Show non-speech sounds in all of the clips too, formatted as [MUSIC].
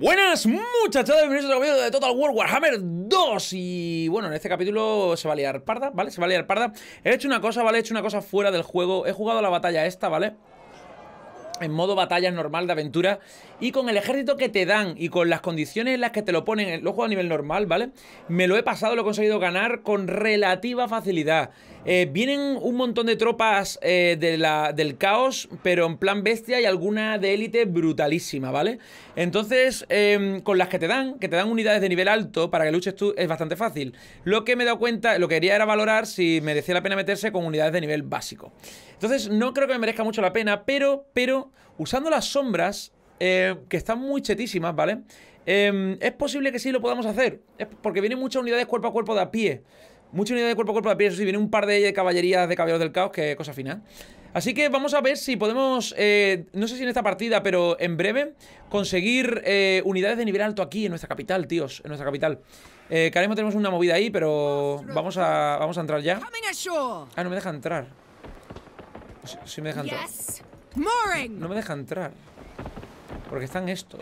Buenas muchachos, bienvenidos a otro video de Total War Warhammer 2 Y bueno, en este capítulo se va a liar parda, ¿vale? Se va a liar parda He hecho una cosa, ¿vale? He hecho una cosa fuera del juego He jugado la batalla esta, ¿vale? en modo batalla normal de aventura y con el ejército que te dan y con las condiciones en las que te lo ponen, eh, lo juego a nivel normal, ¿vale? Me lo he pasado, lo he conseguido ganar con relativa facilidad. Eh, vienen un montón de tropas eh, del caos, pero en plan bestia y alguna de élite brutalísima, ¿vale? Entonces, em, con las que te dan, que te dan unidades de nivel alto para que luches tú, es bastante fácil. Lo que me he dado cuenta, lo que quería era valorar si merecía la pena meterse con unidades de nivel básico. Entonces no creo que me merezca mucho la pena, pero, pero usando las sombras, eh, que están muy chetísimas, ¿vale? Em, es posible que sí lo podamos hacer, porque vienen muchas unidades cuerpo a cuerpo de a pie. Muchas unidades de cuerpo a cuerpo de a pie, eso sí, viene un par de caballerías de caballeros del caos, que cosa fina. Así que vamos a ver si podemos, eh, no sé si en esta partida, pero en breve, conseguir eh, unidades de nivel alto aquí, en nuestra capital, tíos, en nuestra capital. Eh, que tenemos una movida ahí, pero vamos a, vamos a entrar ya. Ah, no me deja entrar. Si, me deja entrar. No me deja entrar. Porque están estos.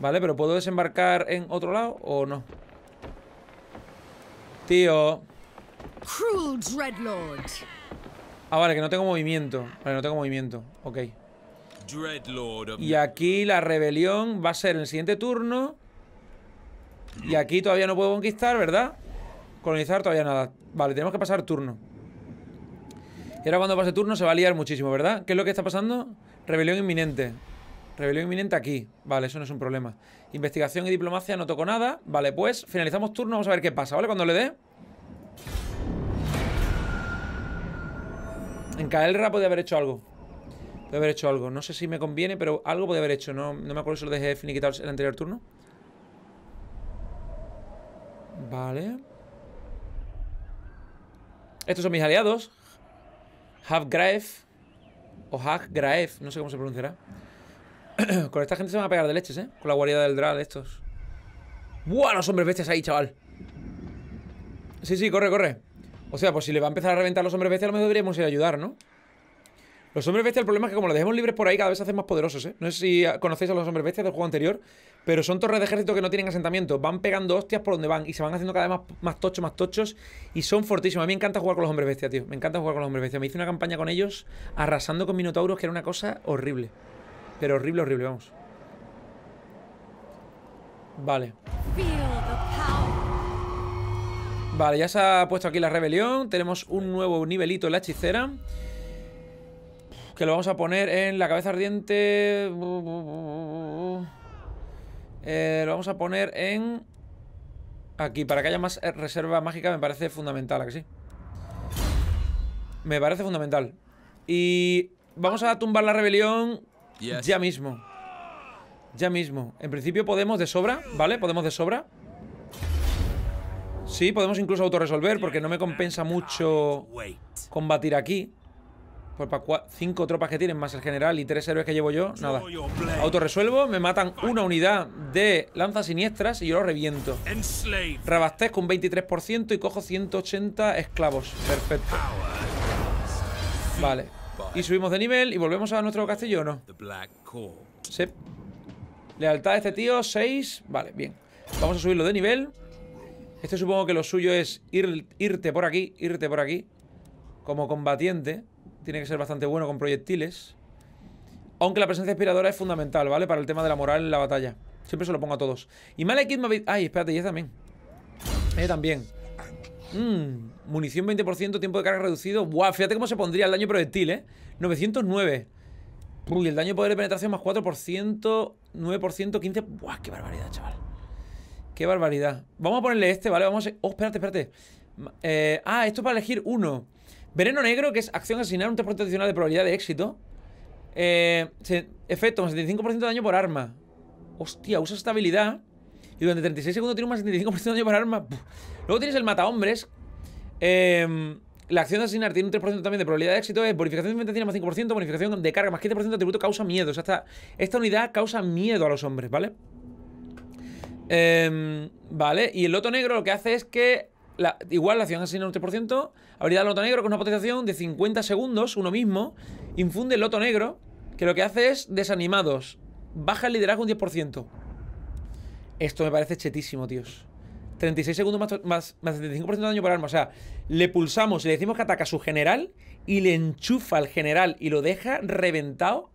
Vale, pero ¿puedo desembarcar en otro lado o no? Tío. Ah, vale, que no tengo movimiento. Vale, no tengo movimiento. Ok. Y aquí la rebelión va a ser el siguiente turno. Y aquí todavía no puedo conquistar, ¿verdad? Colonizar todavía nada. Vale, tenemos que pasar turno. Y ahora cuando pase turno se va a liar muchísimo, ¿verdad? ¿Qué es lo que está pasando? Rebelión inminente. Rebelión inminente aquí. Vale, eso no es un problema. Investigación y diplomacia no tocó nada. Vale, pues finalizamos turno. Vamos a ver qué pasa, ¿vale? Cuando le dé... En Kaelra podía haber hecho algo. Puede haber hecho algo. No sé si me conviene, pero algo puede haber hecho. No, no me acuerdo si lo dejé finiquitado el anterior turno. Vale. Estos son mis aliados. Havgraef o Haggraef, no sé cómo se pronunciará. [CLEARS THROAT] Con esta gente se van a pegar de leches, ¿eh? Con la guarida del Dral, estos. ¡Buah! Los hombres bestias ahí, chaval. Sí, sí, corre, corre. O sea, pues si le va a empezar a reventar los hombres bestias, a lo mejor deberíamos ir a ayudar, ¿no? Los hombres bestias, el problema es que como los dejamos libres por ahí, cada vez se hacen más poderosos, ¿eh? No sé si conocéis a los hombres bestias del juego anterior, pero son torres de ejército que no tienen asentamiento. Van pegando hostias por donde van y se van haciendo cada vez más, más tochos, más tochos y son fortísimos. A mí me encanta jugar con los hombres bestias, tío. Me encanta jugar con los hombres bestias. Me hice una campaña con ellos arrasando con minotauros que era una cosa horrible. Pero horrible, horrible, vamos. Vale. Vale, ya se ha puesto aquí la rebelión. Tenemos un nuevo nivelito en la hechicera que lo vamos a poner en la cabeza ardiente... Eh, lo vamos a poner en... Aquí, para que haya más eh, reserva mágica me parece fundamental, ¿a que sí? Me parece fundamental. Y vamos a tumbar la rebelión ya mismo. Ya mismo. En principio podemos de sobra, ¿vale? Podemos de sobra. Sí, podemos incluso autorresolver porque no me compensa mucho combatir aquí. 5 pues cinco tropas que tienen, más el general y tres héroes que llevo yo, nada. Autoresuelvo, me matan una unidad de lanzas siniestras y yo lo reviento. Rabastezco un 23% y cojo 180 esclavos. Perfecto. Vale. Y subimos de nivel y volvemos a nuestro castillo, no? Sí. Lealtad de este tío, 6. Vale, bien. Vamos a subirlo de nivel. Este supongo que lo suyo es ir, irte por aquí, irte por aquí. Como combatiente tiene que ser bastante bueno con proyectiles. Aunque la presencia inspiradora es fundamental, ¿vale? Para el tema de la moral en la batalla. Siempre se lo pongo a todos. Y Malekith... Ay, espérate, ya también. Eh, también. Mmm, munición 20%, tiempo de carga reducido. Buah, fíjate cómo se pondría el daño proyectil, ¿eh? 909. Uy, el daño poder de penetración más 4%, 9%, 15%. Buah, qué barbaridad, chaval. Qué barbaridad. Vamos a ponerle este, ¿vale? Vamos a... Oh, espérate, espérate. Eh, ah, esto es para elegir uno. Veneno negro, que es acción asesinar un 3% adicional de probabilidad de éxito. Eh, efecto, más 75% de daño por arma. Hostia, usa esta habilidad. Y durante 36 segundos tiene un más 75% de daño por arma. Luego tienes el mata hombres em, la acción de asesinar tiene un 3% también de probabilidad de éxito. Es bonificación de inventación más 5%, bonificación de carga más 15% de atributo causa miedo. O sea, esta, unidad causa miedo a los hombres, ¿vale? Em, vale, y el loto negro lo que hace es que igual la acción asesina un 3%, habilidad loto negro con una potenciación de 50 segundos, uno mismo, infunde el loto negro, que lo que hace es desanimados, baja el liderazgo un 10%. Esto me parece chetísimo, tíos. 36 segundos más, más, más 75% de daño por arma. O sea, le pulsamos y le decimos que ataca a su general y le enchufa al general y lo deja reventado.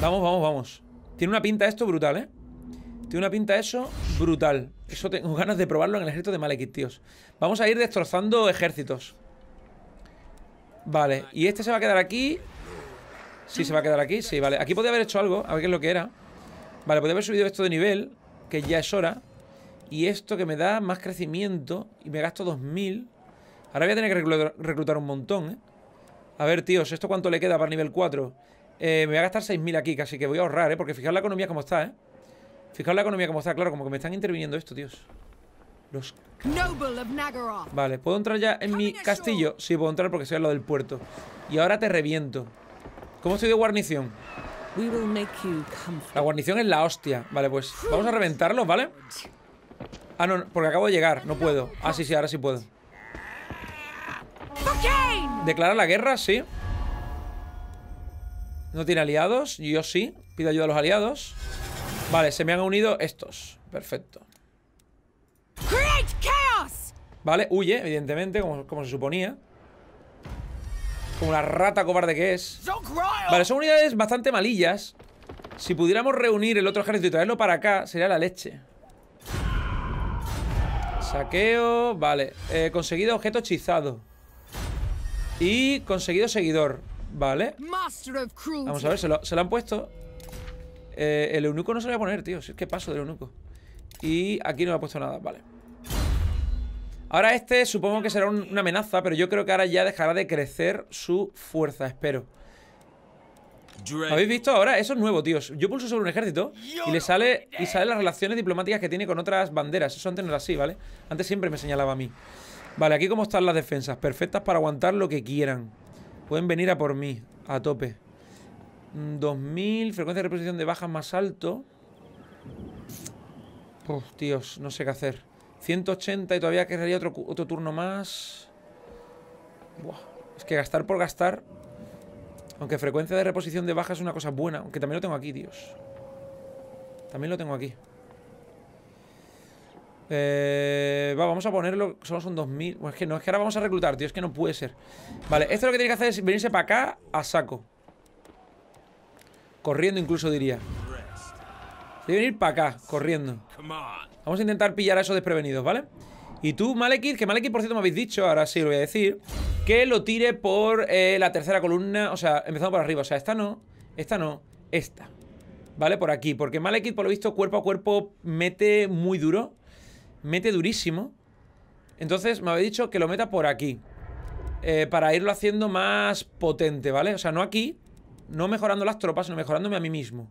Vamos, vamos, vamos. Tiene una pinta esto brutal, ¿eh? Tiene una pinta eso brutal. Eso tengo ganas de probarlo en el ejército de Malekith, tíos. Vamos a ir destrozando ejércitos. Vale, y este se va a quedar aquí. Sí, se va a quedar aquí, sí, vale. Aquí podía haber hecho algo, a ver qué es lo que era. Vale, podría haber subido esto de nivel, que ya es hora. Y esto que me da más crecimiento y me gasto 2000. Ahora voy a tener que reclutar un montón, ¿eh? A ver, tíos, ¿esto cuánto le queda para nivel 4? Eh, me voy a gastar 6.000 aquí, casi que voy a ahorrar, ¿eh? Porque fijar la economía como está, ¿eh? Fijaos la economía como está, claro, como que me están interviniendo esto, tíos. Los... Vale, ¿puedo entrar ya en mi castillo? Sí, puedo entrar porque soy lo del puerto. Y ahora te reviento. ¿Cómo estoy de guarnición? La guarnición es la hostia. Vale, pues vamos a reventarlos, ¿vale? Ah, no, porque acabo de llegar. No puedo. Ah, sí, sí, ahora sí puedo. ¿Declara la guerra? Sí. ¿No tiene aliados? Yo sí. Pido ayuda a los aliados. Vale, se me han unido estos. Perfecto. Vale, huye, evidentemente, como, se suponía. Como la rata cobarde que es. Vale, son unidades bastante malillas. Si pudiéramos reunir el otro ejército y traerlo para acá, sería la leche. Saqueo, vale. Eh, conseguido objeto hechizado. Y conseguido seguidor, vale. Vamos a ver, se lo han puesto. Eh, el eunuco no se lo voy a poner, tío. Si es que paso del eunuco. Y aquí no me ha puesto nada, vale. Ahora este supongo que será una amenaza, pero yo creo que ahora ya dejará de crecer su fuerza, espero. ¿Habéis visto ahora? Eso es nuevo, tíos. Yo pulso sobre un ejército y le sale y las relaciones diplomáticas que tiene con otras banderas. Eso antes no era así, ¿vale? Antes siempre me señalaba a mí. Vale, aquí cómo están las defensas. Perfectas para aguantar lo que quieran. Pueden venir a por mí, a tope. 2000, frecuencia de reposición de bajas más alto. Uf, Dios, no sé qué hacer. 180 y todavía querría otro, turno más. Buah, es que gastar por gastar. Aunque frecuencia de reposición de baja es una cosa buena. Aunque también lo tengo aquí, Dios. También lo tengo aquí. Eh, va, vamos a ponerlo. Solo son 2000. es que no, es que ahora vamos a reclutar, tío. Es que no puede ser. Vale, esto lo que tiene que hacer es venirse para acá a saco. Corriendo incluso diría. Debe venir para acá, corriendo. Vamos a intentar pillar a esos desprevenidos, ¿vale? Y tú, Malekith, que Malekith, por cierto, me habéis dicho, ahora sí lo voy a decir, que lo tire por eh, la tercera columna, o sea, empezando por arriba. O sea, esta no, esta no, esta. ¿Vale? Por aquí. Porque Malekith, por lo visto, cuerpo a cuerpo mete muy duro. Mete durísimo. Entonces me habéis dicho que lo meta por aquí. Eh, para irlo haciendo más potente, ¿vale? O sea, no aquí, no mejorando las tropas, sino mejorándome a mí mismo.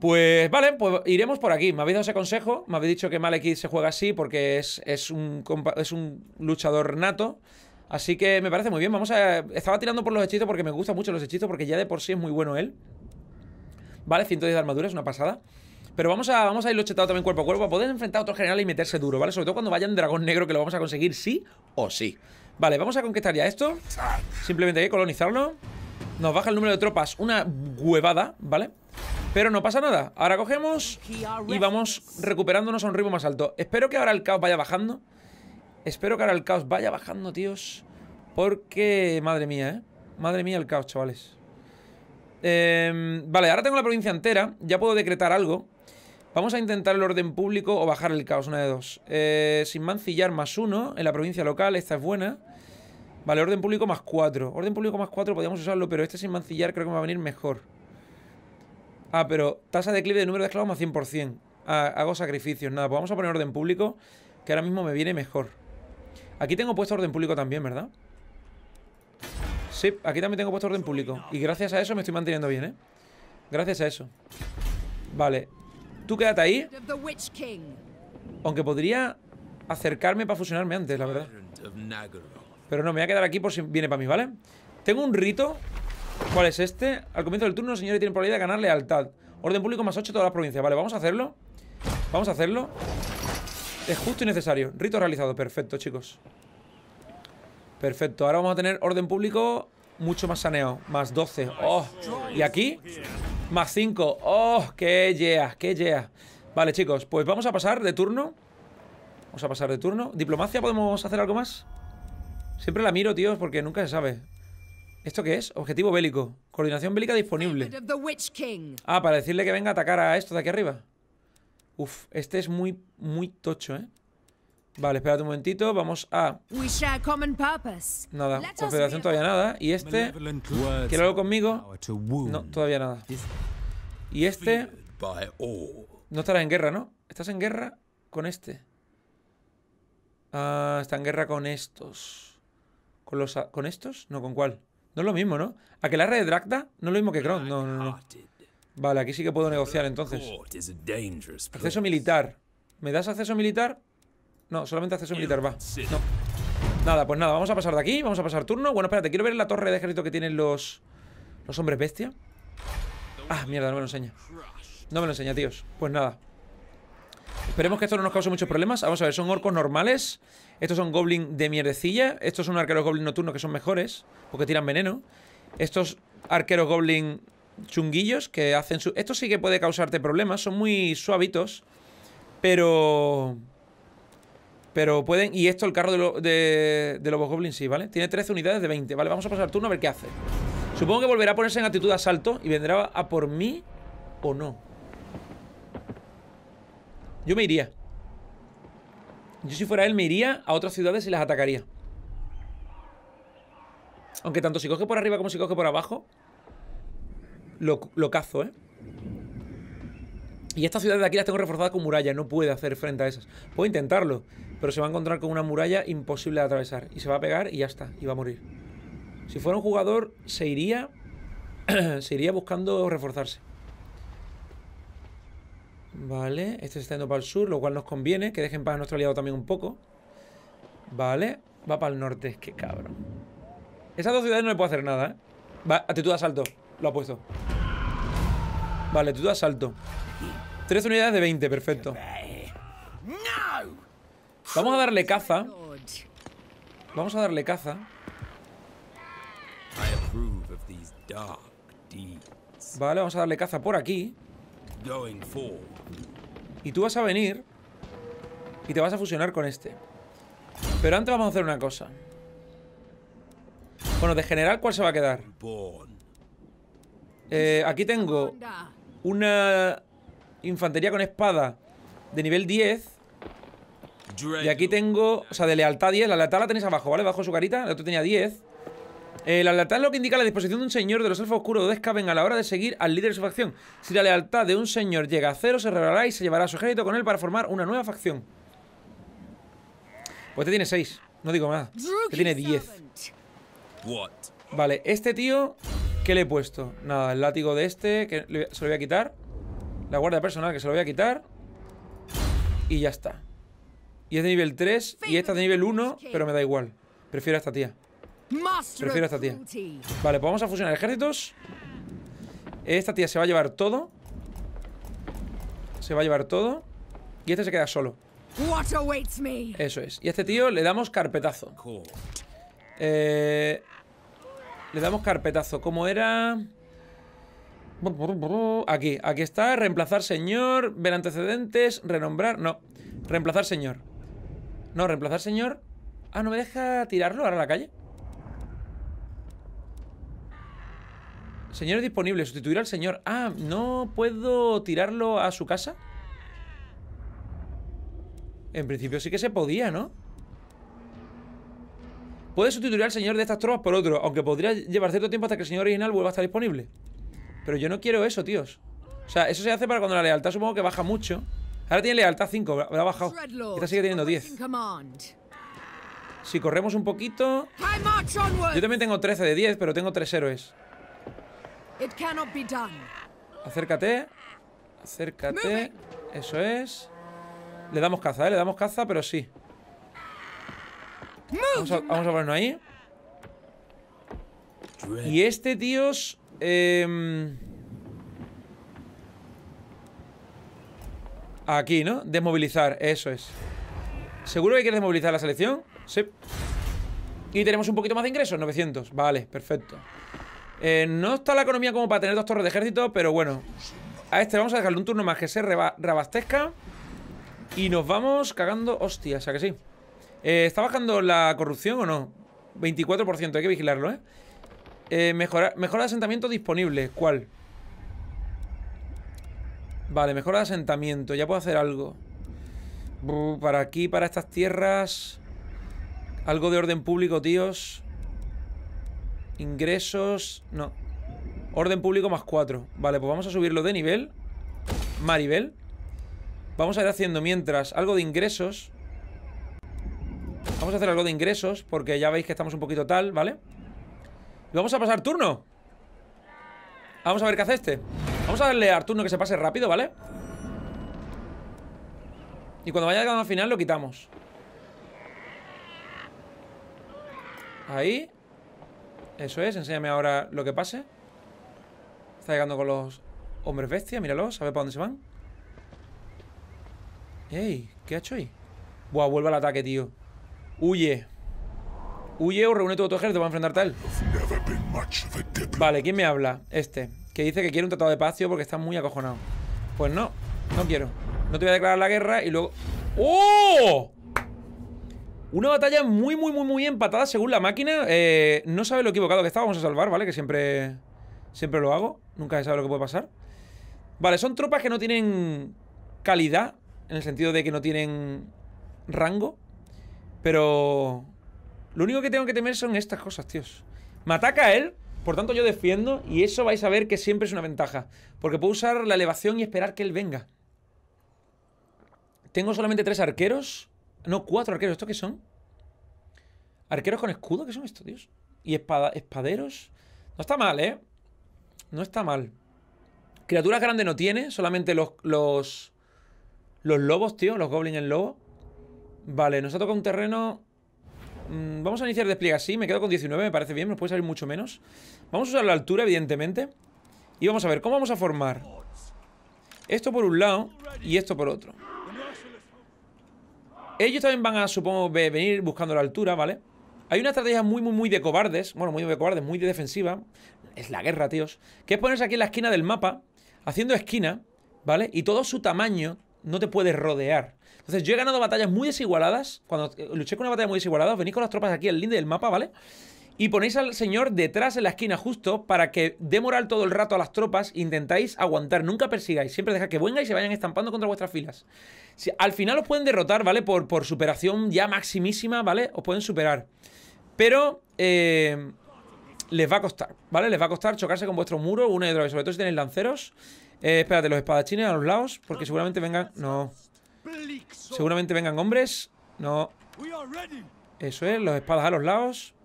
Pues vale, pues iremos por aquí. Me habéis dado ese consejo, me habéis dicho que Malekith se juega así porque es, es, un, es un luchador nato. Así que me parece muy bien. Vamos a. Estaba tirando por los hechizos porque me gustan mucho los hechizos, porque ya de por sí es muy bueno él. Vale, 110 de armadura, es una pasada. Pero vamos a, vamos a irlo chetado también cuerpo a cuerpo, Para poder enfrentar a otro general y meterse duro, ¿vale? Sobre todo cuando vayan dragón negro, que lo vamos a conseguir sí o sí. Vale, vamos a conquistar ya esto. Simplemente hay que colonizarlo. Nos baja el número de tropas. Una huevada, ¿vale? Pero no pasa nada. Ahora cogemos y vamos recuperándonos a un ritmo más alto. Espero que ahora el caos vaya bajando. Espero que ahora el caos vaya bajando, tíos. Porque, madre mía, ¿eh? Madre mía el caos, chavales. Em, vale, ahora tengo la provincia entera. Ya puedo decretar algo. Vamos a intentar el orden público o bajar el caos, una de dos. Eh, sin mancillar, más uno en la provincia local. Esta es buena. Vale, orden público más 4. Orden público más 4 podríamos usarlo, pero este sin mancillar creo que me va a venir mejor. Ah, pero tasa de clive de número de esclavos más 100%. Ah, hago sacrificios. Nada, pues vamos a poner orden público, que ahora mismo me viene mejor. Aquí tengo puesto orden público también, ¿verdad? Sí, aquí también tengo puesto orden público. Y gracias a eso me estoy manteniendo bien, ¿eh? Gracias a eso. Vale. Tú quédate ahí. Aunque podría acercarme para fusionarme antes, la verdad. Pero no, me voy a quedar aquí por si viene para mí, ¿vale? Tengo un rito. ¿Cuál es este? Al comienzo del turno, los señores tienen probabilidad de ganar lealtad. Orden público más 8 toda la provincia Vale, vamos a hacerlo. Vamos a hacerlo. Es justo y necesario. Rito realizado. Perfecto, chicos. Perfecto. Ahora vamos a tener orden público mucho más saneado. Más 12. ¡Oh! Y aquí, más 5. ¡Oh! ¡Qué yeah! ¡Qué yeah! Vale, chicos, pues vamos a pasar de turno. Vamos a pasar de turno. ¿Diplomacia podemos hacer algo más? Siempre la miro, tío, porque nunca se sabe. ¿Esto qué es? Objetivo bélico. Coordinación bélica disponible. Ah, para decirle que venga a atacar a esto de aquí arriba. Uf, este es muy, muy tocho, ¿eh? Vale, espérate un momentito, vamos a... Nada, confederación todavía nada Y este, ¿quiere algo conmigo? No, todavía nada Y este... No estará en guerra, ¿no? Estás en guerra con este Ah, está en guerra con estos ¿Con, los, ¿Con estos? No, ¿con cuál? No es lo mismo, ¿no? ¿A que la red de Dracta? No es lo mismo que Kron, No, no, no. Vale, aquí sí que puedo negociar entonces. Acceso militar. ¿Me das acceso militar? No, solamente acceso militar, va. No. Nada, pues nada, vamos a pasar de aquí, vamos a pasar turno. Bueno, espérate, quiero ver la torre de ejército que tienen los. Los hombres bestia. Ah, mierda, no me lo enseña. No me lo enseña, tíos. Pues nada. Esperemos que esto no nos cause muchos problemas. Vamos a ver, son orcos normales. Estos son goblins de mierdecilla. Estos son arqueros goblin nocturnos que son mejores, porque tiran veneno. Estos arqueros goblin chunguillos que hacen su... Esto sí que puede causarte problemas, son muy suavitos, pero... Pero pueden... Y esto, el carro de, lo... de... Lobos Goblin, sí, ¿vale? Tiene 13 unidades de 20, ¿vale? Vamos a pasar turno a ver qué hace. Supongo que volverá a ponerse en actitud de asalto y vendrá a por mí o no. Yo me iría. Yo si fuera él me iría a otras ciudades y las atacaría. Aunque tanto si coge por arriba como si coge por abajo, lo, cazo, ¿eh? Y estas ciudades de aquí las tengo reforzadas con murallas, no puede hacer frente a esas. Puedo intentarlo, pero se va a encontrar con una muralla imposible de atravesar. Y se va a pegar y ya está, y va a morir. Si fuera un jugador, se iría, [CLEARS THROAT] se iría buscando reforzarse. Vale, este se está yendo para el sur, lo cual nos conviene. Que dejen para a nuestro aliado también un poco. Vale, va para el norte. Es que cabrón. Esas dos ciudades no le puedo hacer nada, ¿eh? Va, actitud de asalto. Lo ha puesto. Vale, actitud de asalto. Tres unidades de 20, perfecto. Vamos a darle caza. Vamos a darle caza. Vale, vamos a darle caza por aquí. Y tú vas a venir y te vas a fusionar con este. Pero antes vamos a hacer una cosa. Bueno, de general, ¿cuál se va a quedar? Eh, aquí tengo una infantería con espada de nivel 10. Y aquí tengo, o sea, de lealtad 10. La lealtad la tenéis abajo, ¿vale? Bajo su carita. El otro tenía 10. Eh, la lealtad es lo que indica la disposición de un señor de los elfos oscuros de Descaven a la hora de seguir al líder de su facción. Si la lealtad de un señor llega a cero, se revelará y se llevará a su ejército con él para formar una nueva facción. Pues este tiene 6, no digo más. Este tiene 10. Vale, este tío, ¿qué le he puesto? Nada, el látigo de este, que se lo voy a quitar. La guardia personal, que se lo voy a quitar. Y ya está. Y es de nivel 3 y esta es de nivel 1, pero me da igual. Prefiero a esta tía. Prefiero a esta tía Vale, pues vamos a fusionar ejércitos Esta tía se va a llevar todo Se va a llevar todo Y este se queda solo Eso es Y a este tío le damos carpetazo eh, Le damos carpetazo. ¿Cómo era? Aquí, aquí está. Reemplazar señor. Ver antecedentes. Renombrar. No. Reemplazar señor. No, reemplazar señor. Ah, no me deja tirarlo ahora a la calle. Señor disponible, sustituir al señor. Ah, ¿no puedo tirarlo a su casa? En principio sí que se podía, ¿no? Puede sustituir al señor de estas tropas por otro, aunque podría llevar cierto tiempo hasta que el señor original vuelva a estar disponible. Pero yo no quiero eso, tíos. O sea, eso se hace para cuando la lealtad supongo que baja mucho. Ahora tiene lealtad 5, la ha bajado. Esta sigue teniendo 10. Si corremos un poquito... Yo también tengo 13 de 10, pero tengo 3 héroes. Acércate. Acércate. Eso es. Le damos caza, ¿eh? Le damos caza, pero sí. Vamos a, vamos ponernos ahí. Y este, tíos... Em, aquí, ¿no? Desmovilizar, eso es. ¿Seguro que quieres desmovilizar la selección? Sí. Y tenemos un poquito más de ingresos, 900. Vale, perfecto. Eh, no está la economía como para tener dos torres de ejército, pero bueno. A este vamos a dejarle un turno más que se Y nos vamos cagando hostias, sea que sí? Eh, ¿Está bajando la corrupción o no? 24%, hay que vigilarlo, ¿eh? eh Mejor mejora de asentamiento disponible, ¿cuál? Vale, mejora de asentamiento, ya puedo hacer algo. Para aquí, para estas tierras... Algo de orden público, tíos. Ingresos... No. Orden público más 4. Vale, pues vamos a subirlo de nivel. Maribel. Vamos a ir haciendo mientras algo de ingresos. Vamos a hacer algo de ingresos porque ya veis que estamos un poquito tal, ¿vale? Y vamos a pasar turno. Vamos a ver qué hace este. Vamos a darle a turno que se pase rápido, ¿vale? Y cuando vaya llegando al final lo quitamos. Ahí. Eso es, enséñame ahora lo que pase. Está llegando con los hombres bestias, míralos, ¿sabes para dónde se van. ¡Ey! ¿Qué ha hecho ahí? Buah, vuelve al ataque, tío. Huye. Huye o reúne todo tu ejército para enfrentarte a él. Vale, ¿quién me habla? Este, que dice que quiere un tratado de pazio porque está muy acojonado. Pues no, no quiero. No te voy a declarar la guerra y luego... ¡Oh! Una batalla muy, muy, muy, muy empatada según la máquina. Eh, no sabe lo equivocado que está. Vamos a salvar, ¿vale? Que siempre, siempre lo hago. Nunca se sabe lo que puede pasar. Vale, son tropas que no tienen calidad. En el sentido de que no tienen rango. Pero... Lo único que tengo que temer son estas cosas, tíos. Me ataca él. Por tanto, yo defiendo. Y eso vais a ver que siempre es una ventaja. Porque puedo usar la elevación y esperar que él venga. Tengo solamente tres arqueros. No, cuatro arqueros. ¿Esto qué son? ¿Arqueros con escudo? ¿Qué son estos, tíos? Y espada, espaderos. No está mal, ¿eh? No está mal. Criaturas grandes no tiene, solamente los, los, lobos, tío, los goblins en lobo. Vale, nos ha tocado un terreno... Mm, vamos a iniciar despliegue así, me quedo con 19, me parece bien, nos puede salir mucho menos. Vamos a usar la altura, evidentemente. Y vamos a ver, ¿cómo vamos a formar? Esto por un lado y esto por otro. Ellos también van a, supongo, venir buscando la altura, ¿vale? Hay una estrategia muy, muy, muy de cobardes. Bueno, muy de cobardes, muy de defensiva. Es la guerra, tíos. Que es ponerse aquí en la esquina del mapa, haciendo esquina, ¿vale? Y todo su tamaño no te puede rodear. Entonces, yo he ganado batallas muy desigualadas. Cuando eh, luché con una batalla muy desigualada, venís con las tropas aquí al linde del mapa, ¿vale? y ponéis al señor detrás en la esquina justo para que dé todo el rato a las tropas, intentáis aguantar, nunca persigáis, siempre dejad que venga y se vayan estampando contra vuestras filas. Si, al final os pueden derrotar, ¿vale? Por, por superación ya maximísima, ¿vale? Os pueden superar. Pero... Eh, les va a costar, ¿vale? Les va a costar chocarse con vuestro muro una de otra sobre todo si tenéis lanceros. Eh, espérate, los espadachines a los lados, porque seguramente vengan... No. Seguramente vengan hombres. No. Eso es, los espadas a los lados.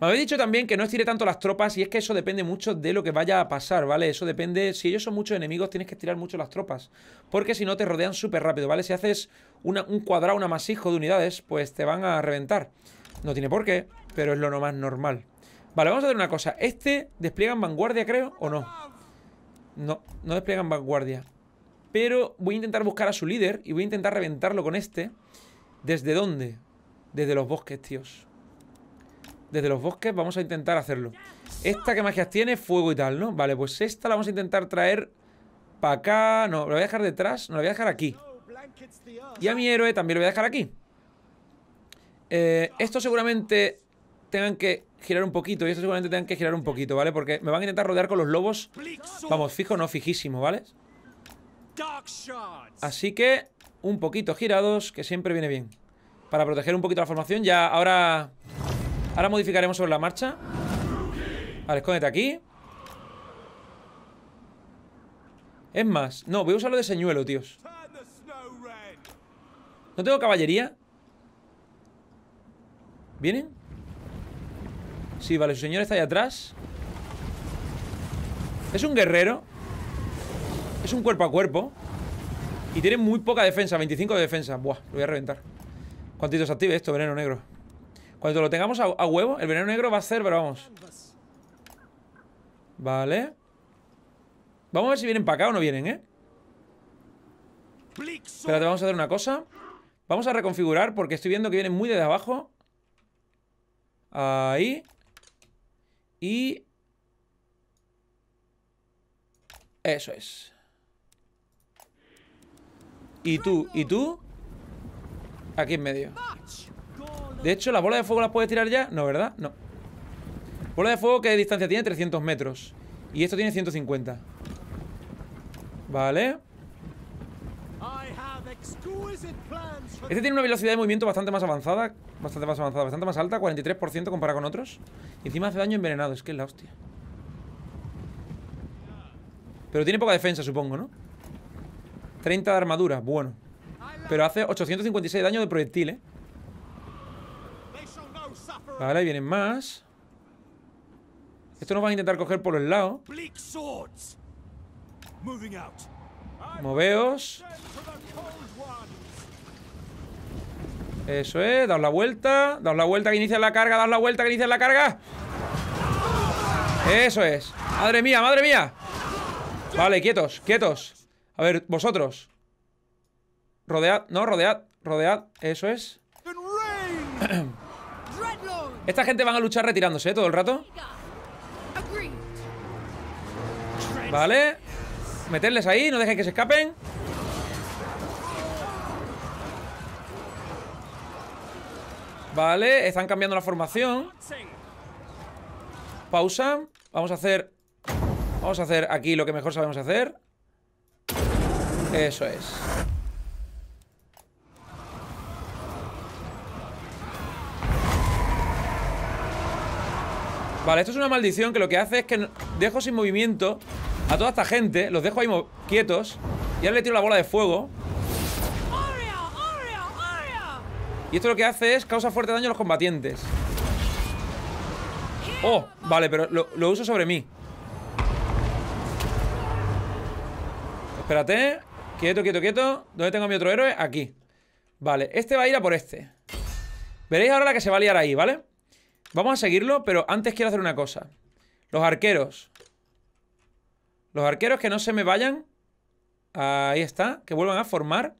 Me habéis dicho también que no estire tanto las tropas y es que eso depende mucho de lo que vaya a pasar, ¿vale? Eso depende... Si ellos son muchos enemigos tienes que estirar mucho las tropas porque si no te rodean súper rápido, ¿vale? Si haces un cuadrado, un amasijo de unidades, pues te van a reventar. No tiene por qué, pero es lo más normal. Vale, vamos a hacer una cosa. ¿Este despliega en vanguardia, creo, o no? No, no despliega en vanguardia. Pero voy a intentar buscar a su líder y voy a intentar reventarlo con este. ¿Desde dónde? Desde los bosques, tíos. Desde los bosques vamos a intentar hacerlo. Esta que magias tiene, fuego y tal, ¿no? Vale, pues esta la vamos a intentar traer para acá. No, la voy a dejar detrás, no la voy a dejar aquí. Y a mi héroe también lo voy a dejar aquí. Eh, esto seguramente tengan que girar un poquito y esto seguramente tengan que girar un poquito, ¿vale? Porque me van a intentar rodear con los lobos. Vamos, fijo, no, fijísimo, ¿vale? Así que un poquito girados, que siempre viene bien. Para proteger un poquito la formación, ya ahora Ahora modificaremos sobre la marcha. Vale, escóndete aquí. Es más, no, voy a lo de señuelo, tíos. ¿No tengo caballería? ¿Vienen? Sí, vale, su señor está ahí atrás. Es un guerrero. Es un cuerpo a cuerpo. Y tiene muy poca defensa, 25 de defensa. Buah, lo voy a reventar. ¿Cuántitos active esto, veneno negro. Cuando lo tengamos a, huevo, el veneno negro va a ser, pero vamos. Vale. Vamos a ver si vienen para acá o no vienen, ¿eh? Espérate, vamos a hacer una cosa. Vamos a reconfigurar porque estoy viendo que vienen muy desde abajo. Ahí. Y... Eso es. Y tú, y tú... Aquí en medio. De hecho, ¿la bola de fuego la puedes tirar ya? No, ¿verdad? No. Bola de fuego, ¿qué distancia tiene? 300 metros. Y esto tiene 150. Vale. Este tiene una velocidad de movimiento bastante más avanzada. Bastante más avanzada, bastante más alta. 43% comparado con otros. encima hace daño envenenado. Es que es la hostia. Pero tiene poca defensa, supongo, ¿no? 30 de armadura. Bueno. Pero hace 856 de daño de proyectil, ¿eh? Vale, vienen más. Esto nos van a intentar coger por el lado. Moveos. Eso es, daos la vuelta. Daos la vuelta que inicia la carga, daos la vuelta que inicia la carga. Eso es. Madre mía, madre mía. Vale, quietos, quietos. A ver, vosotros. Rodead, no, rodead, rodead. Eso es. [CLEARS THROAT] Esta gente van a luchar retirándose ¿eh? todo el rato. Vale. Meterles ahí, no dejen que se escapen. Vale, están cambiando la formación. Pausa. Vamos a hacer... Vamos a hacer aquí lo que mejor sabemos hacer. Eso es. Vale, esto es una maldición que lo que hace es que dejo sin movimiento a toda esta gente. Los dejo ahí quietos. Y ahora le tiro la bola de fuego. Y esto lo que hace es causa fuerte daño a los combatientes. Oh, vale, pero lo, lo uso sobre mí. Espérate. Quieto, quieto, quieto. ¿Dónde tengo a mi otro héroe? Aquí. Vale, este va a ir a por este. Veréis ahora la que se va a liar ahí, ¿vale? Vamos a seguirlo, pero antes quiero hacer una cosa. Los arqueros. Los arqueros que no se me vayan. Ahí está, que vuelvan a formar.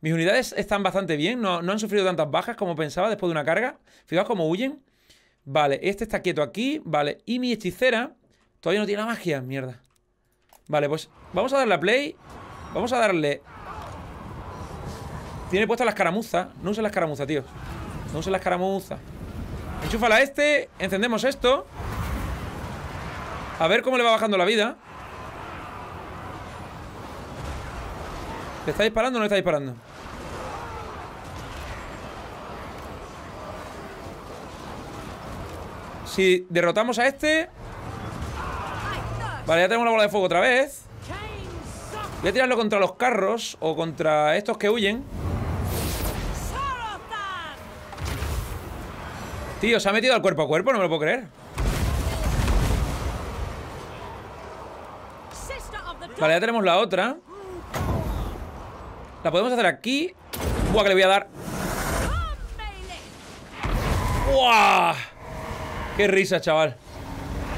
Mis unidades están bastante bien, no, han sufrido tantas bajas como pensaba después de una carga. Fijaos cómo huyen. Vale, este está quieto aquí, vale. Y mi hechicera todavía no tiene la magia, mierda. Vale, pues vamos a darle a play. Vamos a darle... Tiene puesta la escaramuza. No usa la escaramuza, tío. No usa la escaramuza. Enchúfala a este, encendemos esto A ver cómo le va bajando la vida ¿Le está disparando o no le está disparando? Si derrotamos a este Vale, ya tenemos la bola de fuego otra vez Voy a tirarlo contra los carros O contra estos que huyen Tío, se ha metido al cuerpo a cuerpo, no me lo puedo creer. Vale, ya tenemos la otra. La podemos hacer aquí. Buah, que le voy a dar. ¡Buah! ¡Qué risa, chaval!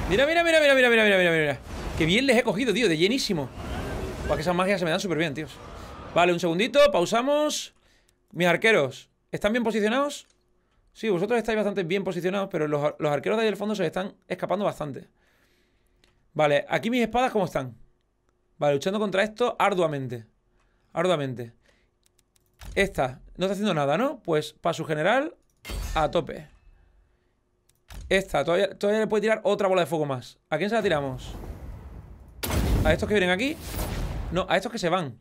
Mira, mira, mira, mira, mira, mira, mira, mira, mira. Qué bien les he cogido, tío, de llenísimo. Buah, que esas magias se me dan súper bien, tíos. Vale, un segundito, pausamos. Mis arqueros, ¿están bien posicionados? Sí, vosotros estáis bastante bien posicionados, pero los, arqueros de ahí del fondo se están escapando bastante. Vale, aquí mis espadas, ¿cómo están? Vale, luchando contra esto arduamente. Arduamente. Esta no está haciendo nada, ¿no? Pues para su general, a tope. Esta, todavía, todavía le puede tirar otra bola de fuego más. ¿A quién se la tiramos? ¿A estos que vienen aquí? No, a estos que se van.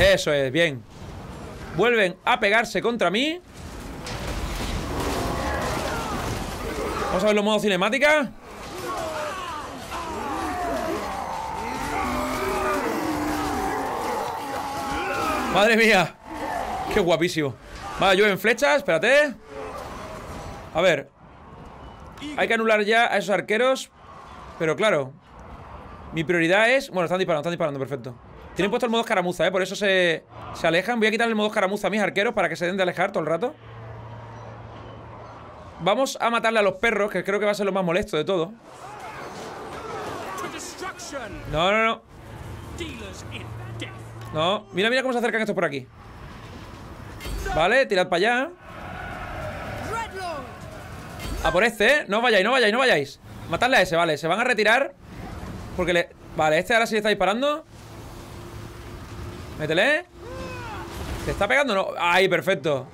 Eso es, bien. Vuelven a pegarse contra mí. Vamos a ver los modos cinemática. Madre mía. Qué guapísimo. Vale, en flechas, espérate. A ver. Hay que anular ya a esos arqueros. Pero claro. Mi prioridad es... Bueno, están disparando, están disparando, perfecto. Tienen puesto el modo escaramuza, ¿eh? Por eso se, se alejan. Voy a quitarle el modo escaramuza a mis arqueros para que se den de alejar todo el rato. Vamos a matarle a los perros, que creo que va a ser lo más molesto de todo. No, no, no. No, mira, mira cómo se acercan estos por aquí. Vale, tirad para allá. A por este, ¿eh? No vayáis, no vayáis, no vayáis. Matadle a ese, vale. Se van a retirar. Porque le... Vale, este ahora sí le está disparando. Métele. ¿Se está pegando no? Ahí, perfecto.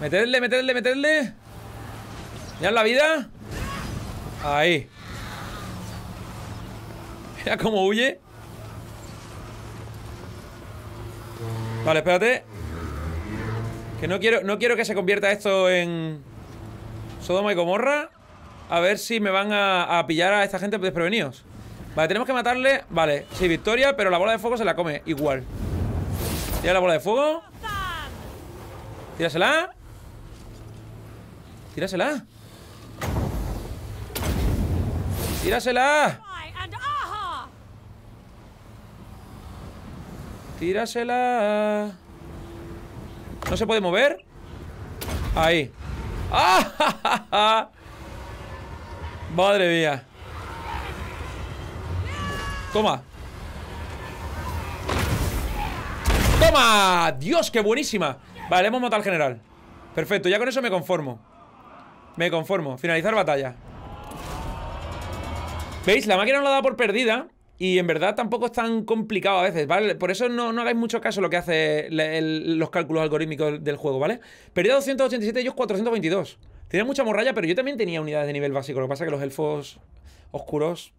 Meterle, meterle, meterle. Ya la vida. Ahí. Mira cómo huye. Vale, espérate. Que no quiero, no quiero que se convierta esto en Sodoma y Gomorra. A ver si me van a, a pillar a esta gente desprevenidos. Vale, tenemos que matarle Vale, sí, victoria, pero la bola de fuego se la come Igual Tira la bola de fuego Tírasela Tírasela Tírasela Tírasela No se puede mover Ahí [LAUGHS] ¡Ah! [LAUGHS] Madre mía Toma ¡Toma! ¡Dios, qué buenísima! Vale, hemos matado al general Perfecto, ya con eso me conformo Me conformo, finalizar batalla ¿Veis? La máquina no la da por perdida y en verdad tampoco es tan complicado a veces, ¿vale? Por eso no, no hagáis mucho caso lo que hace los cálculos algorítmicos del juego, ¿vale? Perdida 287, ellos 422 Tenía mucha morralla, pero yo también tenía unidades de nivel básico Lo que pasa es que los elfos oscuros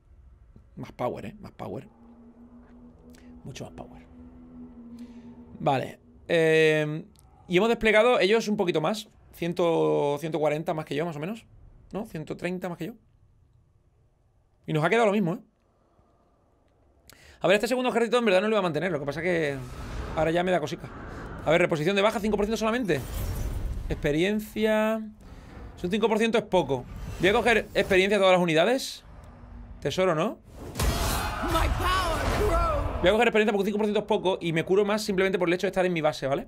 más power, ¿eh? Más power. Mucho más power. Vale. Em, y hemos desplegado ellos un poquito más. 140 más que yo, más o menos. ¿No? 130 más que yo. Y nos ha quedado lo mismo, ¿eh? A ver, este segundo ejército en verdad no lo iba a mantener. Lo que pasa que ahora ya me da cosica. A ver, reposición de baja, 5% solamente. Experiencia... Si un 5% es poco. Voy a coger experiencia de todas las unidades. Tesoro, ¿no? Voy a coger experiencia porque 5% es poco y me curo más simplemente por el hecho de estar en mi base, ¿vale?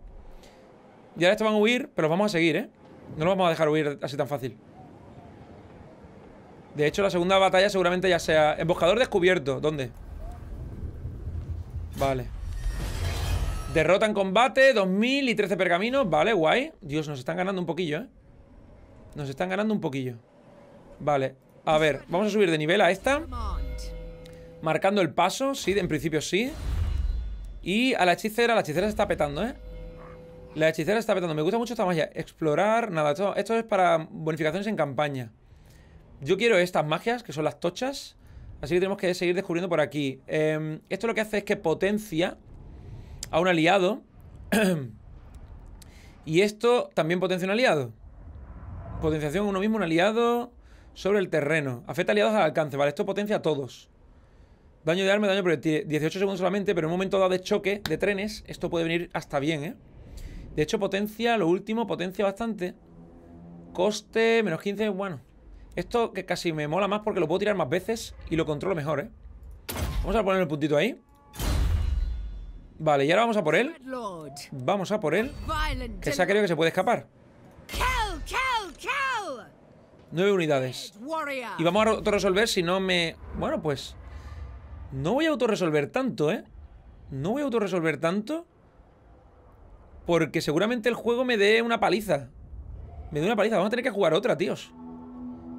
Y ahora estos van a huir, pero los vamos a seguir, ¿eh? No los vamos a dejar huir así tan fácil. De hecho, la segunda batalla seguramente ya sea... Emboscador descubierto. ¿Dónde? Vale. Derrota en combate, 2000 y 13 pergaminos. Vale, guay. Dios, nos están ganando un poquillo, ¿eh? Nos están ganando un poquillo. Vale. A ver, vamos a subir de nivel a esta. Marcando el paso, sí, en principio sí Y a la hechicera, la hechicera se está petando, ¿eh? La hechicera está petando, me gusta mucho esta magia Explorar, nada, esto, esto es para bonificaciones en campaña Yo quiero estas magias, que son las tochas Así que tenemos que seguir descubriendo por aquí em, Esto lo que hace es que potencia A un aliado [CLEARS THROAT] Y esto también potencia un aliado Potenciación uno mismo, un aliado Sobre el terreno Afecta aliados al alcance, vale, esto potencia a todos Daño de arma, daño proyectil. 18 segundos solamente, pero en un momento dado de choque de trenes, esto puede venir hasta bien, ¿eh? De hecho, potencia, lo último, potencia bastante. Coste, menos 15, bueno. Esto que casi me mola más porque lo puedo tirar más veces y lo controlo mejor, ¿eh? Vamos a poner el puntito ahí. Vale, y ahora vamos a por él. Vamos a por él. Que se ha creído que se puede escapar. 9 unidades. Y vamos a resolver si no me... Bueno, pues... No voy a autorresolver tanto, ¿eh? No voy a autorresolver tanto. Porque seguramente el juego me dé una paliza. Me dé una paliza. Vamos a tener que jugar otra, tíos.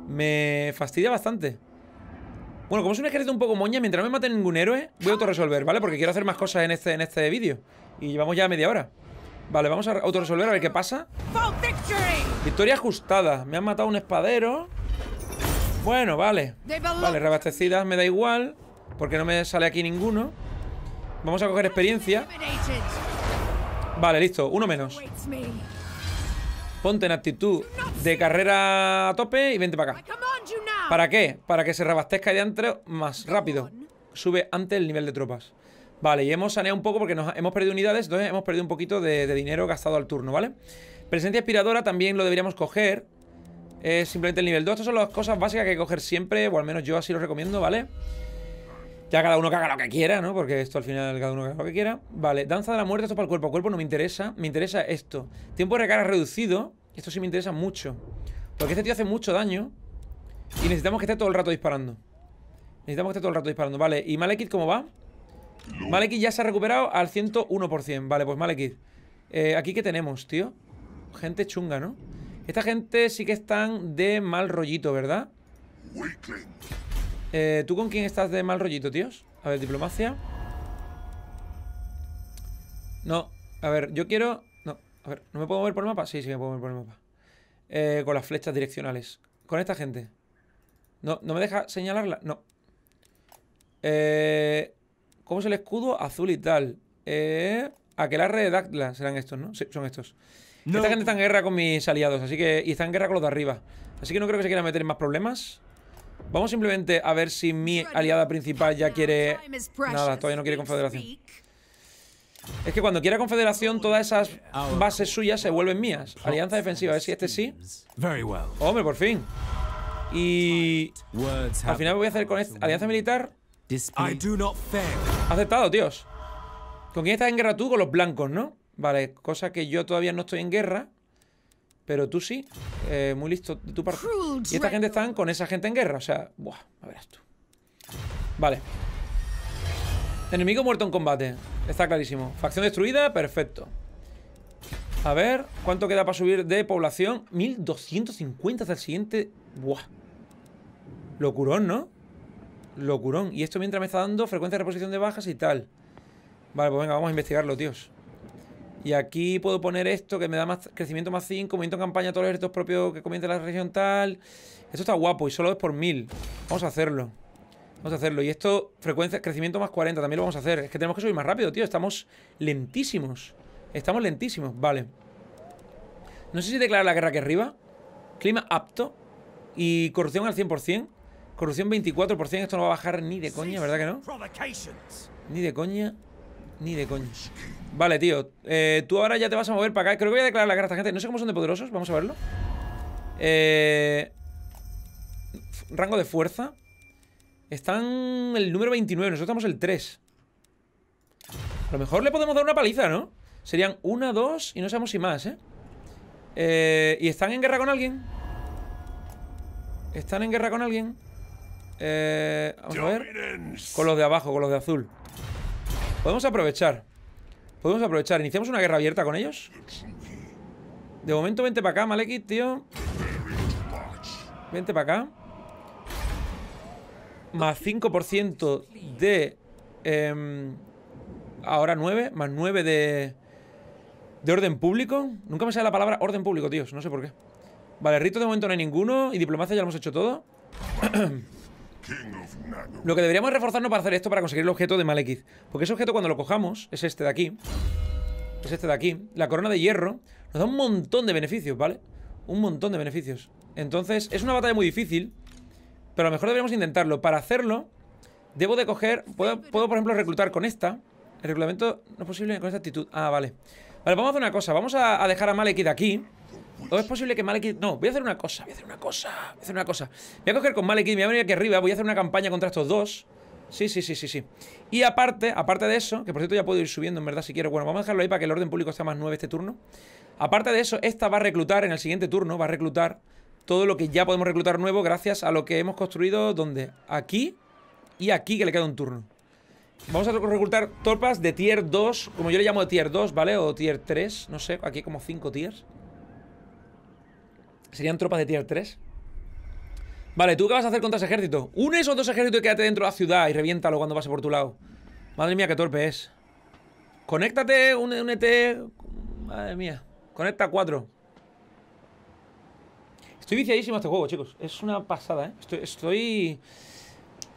Me fastidia bastante. Bueno, como es un ejército un poco moña, mientras no me maten ningún héroe, voy a autorresolver, ¿vale? Porque quiero hacer más cosas en este, en este vídeo. Y llevamos ya media hora. Vale, vamos a autorresolver a ver qué pasa. Victoria ajustada. Me han matado un espadero. Bueno, vale. Vale, reabastecidas, me da igual. Porque no me sale aquí ninguno Vamos a coger experiencia Vale, listo, uno menos Ponte en actitud de carrera a tope y vente para acá ¿Para qué? Para que se rebastezca de antes más rápido Sube antes el nivel de tropas Vale, y hemos saneado un poco porque nos hemos perdido unidades Entonces hemos perdido un poquito de, dinero gastado al turno, ¿vale? Presencia aspiradora también lo deberíamos coger Es Simplemente el nivel 2 Estas son las cosas básicas que hay que coger siempre O al menos yo así lo recomiendo, ¿vale? vale ya cada uno caga lo que quiera, ¿no? Porque esto al final cada uno caga lo que quiera. Vale, danza de la muerte, esto para el cuerpo. a cuerpo no me interesa, me interesa esto. Tiempo de recarga reducido, esto sí me interesa mucho. Porque este tío hace mucho daño y necesitamos que esté todo el rato disparando. Necesitamos que esté todo el rato disparando. Vale, ¿y Malekith cómo va? Malekith ya se ha recuperado al 101%. Vale, pues Malekith. Eh, ¿Aquí qué tenemos, tío? Gente chunga, ¿no? Esta gente sí que están de mal rollito, ¿verdad? Eh, ¿Tú con quién estás de mal rollito, tíos? A ver, diplomacia. No, a ver, yo quiero... No, a ver, ¿no me puedo mover por el mapa? Sí, sí me puedo mover por el mapa. Eh, con las flechas direccionales. Con esta gente. No, ¿no me deja señalarla? No. Eh, ¿Cómo es el escudo? Azul y tal. Eh, Aquelarre de Dactla serán estos, ¿no? Sí, son estos. No. Esta gente está en guerra con mis aliados, así que... Y está en guerra con los de arriba. Así que no creo que se quiera meter en más problemas. Vamos simplemente a ver si mi aliada principal ya quiere... Nada, todavía no quiere confederación. Es que cuando quiera confederación, todas esas bases suyas se vuelven mías. Alianza defensiva, a ver si este sí. Hombre, por fin. Y... Al final voy a hacer con este... Alianza militar... Aceptado, tíos. ¿Con quién estás en guerra tú? Con los blancos, ¿no? Vale, cosa que yo todavía no estoy en guerra. Pero tú sí, eh, muy listo de tu Y esta gente están con esa gente en guerra, o sea, buah, a verás tú. Vale. Enemigo muerto en combate, está clarísimo. Facción destruida, perfecto. A ver, ¿cuánto queda para subir de población? 1250 hasta el siguiente... Buah. Locurón, ¿no? Locurón. Y esto mientras me está dando frecuencia de reposición de bajas y tal. Vale, pues venga, vamos a investigarlo, tíos. Y aquí puedo poner esto que me da más crecimiento más 5, movimiento en campaña todos estos propios que comienza la región tal. Esto está guapo y solo es por 1000. Vamos a hacerlo. Vamos a hacerlo. Y esto, frecuencia, crecimiento más 40, también lo vamos a hacer. Es que tenemos que subir más rápido, tío. Estamos lentísimos. Estamos lentísimos. Vale. No sé si declarar la guerra aquí arriba. Clima apto. Y corrupción al 100%. Corrupción 24%. Esto no va a bajar ni de coña, ¿verdad que no? Ni de coña. Ni de coño. Vale, tío. Eh, tú ahora ya te vas a mover para acá. Creo que voy a declarar la guerra a esta gente. No sé cómo son de poderosos. Vamos a verlo. Eh, rango de fuerza. Están el número 29. Nosotros estamos el 3. A lo mejor le podemos dar una paliza, ¿no? Serían una, dos y no sabemos si más, ¿eh? eh y están en guerra con alguien? ¿Están en guerra con alguien? vamos a ver. Con los de abajo, con los de azul. Podemos aprovechar. Podemos aprovechar. ¿Iniciamos una guerra abierta con ellos? De momento vente para acá, Malekit, tío. Vente para acá. Más 5% de... Em, ahora 9. Más 9 de... De orden público. Nunca me sale la palabra orden público, tíos. No sé por qué. Vale, rito de momento no hay ninguno. Y diplomacia ya lo hemos hecho todo. [CLEARS THROAT] Lo que deberíamos reforzarnos para hacer esto, para conseguir el objeto de Malekith. Porque ese objeto cuando lo cojamos, es este de aquí. Es este de aquí. La corona de hierro nos da un montón de beneficios, ¿vale? Un montón de beneficios. Entonces, es una batalla muy difícil. Pero a lo mejor deberíamos intentarlo. Para hacerlo, debo de coger... Puedo, por ejemplo, reclutar con esta. El reglamento no es posible con esta actitud. Ah, vale. Vale, vamos a hacer una cosa. Vamos a, a dejar a Malekith aquí. ¿O es posible que Malekith...? No, voy a hacer una cosa, voy a hacer una cosa, voy a hacer una cosa. Voy a coger con Malekith, me voy a venir aquí arriba, voy a hacer una campaña contra estos dos. Sí, sí, sí, sí, sí. Y aparte, aparte de eso, que por cierto ya puedo ir subiendo en verdad si quiero. Bueno, vamos a dejarlo ahí para que el orden público sea más nueve este turno. Aparte de eso, esta va a reclutar en el siguiente turno, va a reclutar todo lo que ya podemos reclutar nuevo gracias a lo que hemos construido, donde Aquí y aquí que le queda un turno. Vamos a reclutar torpas de tier 2, como yo le llamo de tier 2, ¿vale? O tier 3, no sé, aquí como 5 tiers serían tropas de tier 3. Vale, ¿tú qué vas a hacer contra ese ejército? Une esos dos ejércitos y quédate dentro de la ciudad y reviéntalo cuando pase por tu lado. Madre mía, qué torpe es. Conéctate, únete. Madre mía. Conecta 4. Estoy viciadísimo a este juego, chicos. Es una pasada, ¿eh? Estoy,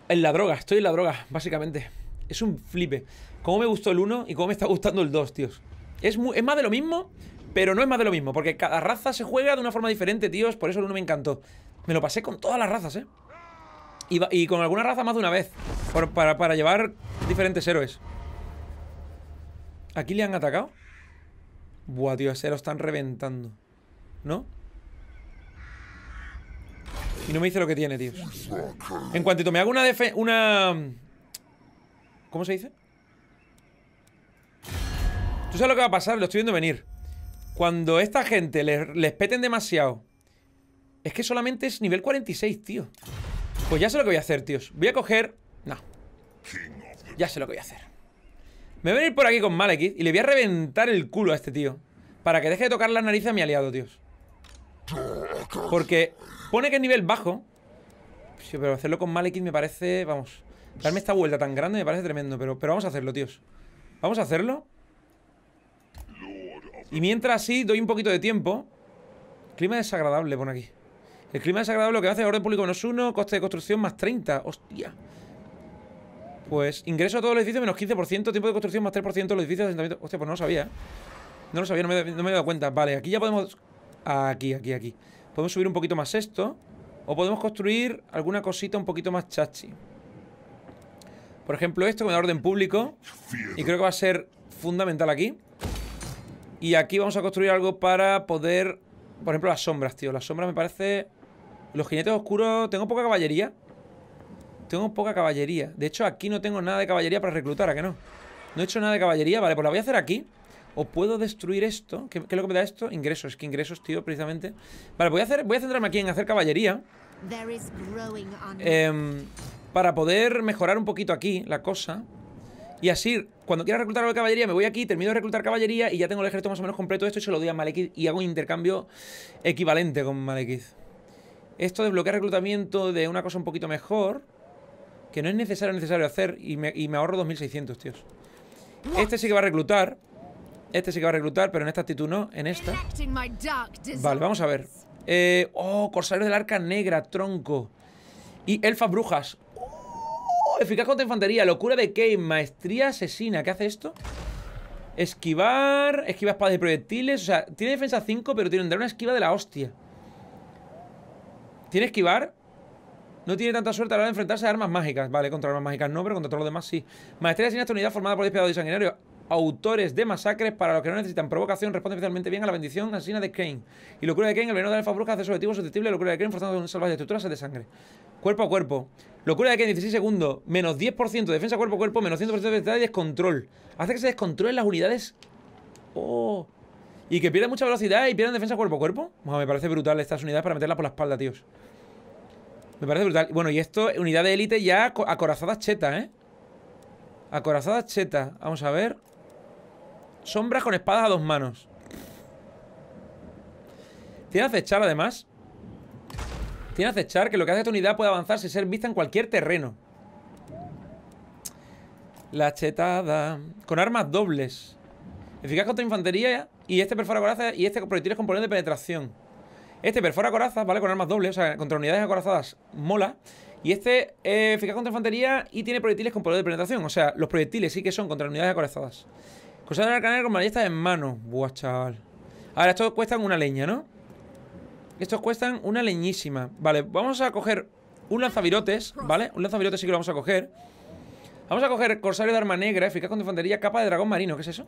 en la droga, estoy en la droga, básicamente. Es un flipe. Cómo me gustó el 1 y cómo me está gustando el 2, tíos. Es, es más de lo mismo, pero no es más de lo mismo, porque cada raza se juega de una forma diferente, tíos. Por eso el uno me encantó. Me lo pasé con todas las razas, ¿eh? Y, con alguna raza más de una vez. para, llevar diferentes héroes. ¿Aquí le han atacado? Buah, tío, se lo están reventando. ¿No? Y no me dice lo que tiene, tíos En cuanto me hago una def... Una... ¿Cómo se dice? ¿Tú sabes lo que va a pasar? Lo estoy viendo venir. Cuando esta gente les, peten demasiado. Es que solamente es nivel 46, tío. Pues ya sé lo que voy a hacer, tíos. Voy a coger... No. Ya sé lo que voy a hacer. Me voy a venir por aquí con Malekith y le voy a reventar el culo a este tío. Para que deje de tocar la nariz a mi aliado, tíos. Porque pone que es nivel bajo. Sí, pero hacerlo con Malekith me parece... Vamos. Darme esta vuelta tan grande me parece tremendo. Pero, pero vamos a hacerlo, tíos. Vamos a hacerlo. Y mientras así doy un poquito de tiempo. Clima desagradable, pone aquí. El clima desagradable lo que hace es orden público menos uno coste de construcción más 30. Hostia. Pues ingreso a todos los edificios menos 15%, tiempo de construcción más 3% los edificios de asentamiento. Hostia, pues no lo sabía, ¿eh? No lo sabía, no me, he dado cuenta. Vale, aquí ya podemos... Aquí, aquí, aquí. Podemos subir un poquito más esto. O podemos construir alguna cosita un poquito más chachi. Por ejemplo, esto con orden público. Y creo que va a ser fundamental aquí. Y aquí vamos a construir algo para poder... Por ejemplo, las sombras, tío. Las sombras me parece... Los jinetes oscuros... Tengo poca caballería. Tengo poca caballería. De hecho, aquí no tengo nada de caballería para reclutar, ¿a que no? No he hecho nada de caballería. Vale, pues la voy a hacer aquí. O puedo destruir esto. ¿Qué, es lo que me da esto? Ingresos. Es que ingresos, tío, precisamente. Vale, voy a, hacer, voy a centrarme aquí en hacer caballería. Em, para poder mejorar un poquito aquí la cosa. Y así, cuando quiera reclutar algo la caballería, me voy aquí, termino de reclutar caballería y ya tengo el ejército más o menos completo esto se lo doy a Malekith y hago un intercambio equivalente con Malekith. Esto desbloquea reclutamiento de una cosa un poquito mejor, que no es necesario, necesario hacer y me, ahorro 2600, tíos. Este sí que va a reclutar. Este sí que va a reclutar, pero en esta actitud no, en esta. Vale, vamos a ver. Eh, oh, Corsario del Arca Negra, tronco. Y elfas brujas. Eficaz contra infantería. Locura de Kane. Maestría asesina. ¿Qué hace esto? Esquivar. Esquiva espadas y proyectiles. O sea, tiene defensa 5, pero tiene una esquiva de la hostia. Tiene esquivar. No tiene tanta suerte a la hora de enfrentarse a armas mágicas. Vale, contra armas mágicas no, pero contra todo lo demás sí. Maestría asesina esta unidad formada por despiadados y sanguinarios autores de masacres para los que no necesitan provocación responde especialmente bien a la bendición asesina de Kane. Y locura de Kane, el veneno de Alfa Bruja hace su objetivo susceptible locura de Kane, forzando un salvaje de estructuras de sangre. Cuerpo a cuerpo. Locura de que en 16 segundos, menos 10% defensa cuerpo a cuerpo, menos 100% de descontrol. Hace que se descontrolen las unidades. Oh. Y que pierdan mucha velocidad y pierdan defensa cuerpo a cuerpo. me parece brutal estas unidades para meterlas por la espalda, tíos. Me parece brutal. Bueno, y esto, unidad de élite ya acorazadas cheta, ¿eh? Acorazadas cheta. Vamos a ver. Sombras con espadas a dos manos. Tiene acechar, además. Tiene acechar que lo que hace esta unidad puede avanzar y ser vista en cualquier terreno. La chetada. Con armas dobles. Eficaz contra infantería y este perfora corazas y este proyectiles con componente de penetración. Este perfora corazas, ¿vale? Con armas dobles, o sea, contra unidades acorazadas, mola. Y este eficaz contra infantería y tiene proyectiles con poder de penetración. O sea, los proyectiles sí que son contra unidades acorazadas. de la canal con ballestas en mano. Buah, chaval. Ahora, esto cuesta una leña, ¿no? Estos cuestan una leñísima. Vale, vamos a coger un lanzavirotes, ¿vale? Un lanzavirotes sí que lo vamos a coger. Vamos a coger Corsario de Arma Negra, eficaz con infantería, capa de dragón marino. ¿Qué es eso?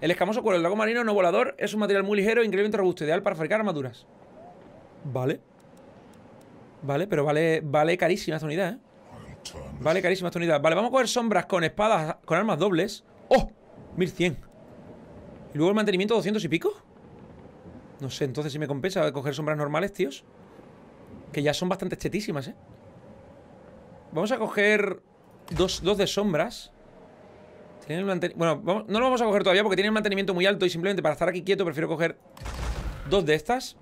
El escamoso cuero del dragón marino no volador es un material muy ligero, increíblemente robusto, ideal para fabricar armaduras. Vale. Vale, pero vale, vale carísima esta unidad, ¿eh? Vale carísima esta unidad. Vale, vamos a coger sombras con espadas, con armas dobles. ¡Oh! 1100. Y luego el mantenimiento 200 y pico. No sé, entonces si me compensa coger sombras normales, tíos. Que ya son bastante chetísimas, ¿eh? Vamos a coger dos, de sombras. Tienen bueno, no lo vamos a coger todavía porque tiene un mantenimiento muy alto y simplemente para estar aquí quieto prefiero coger dos de estas.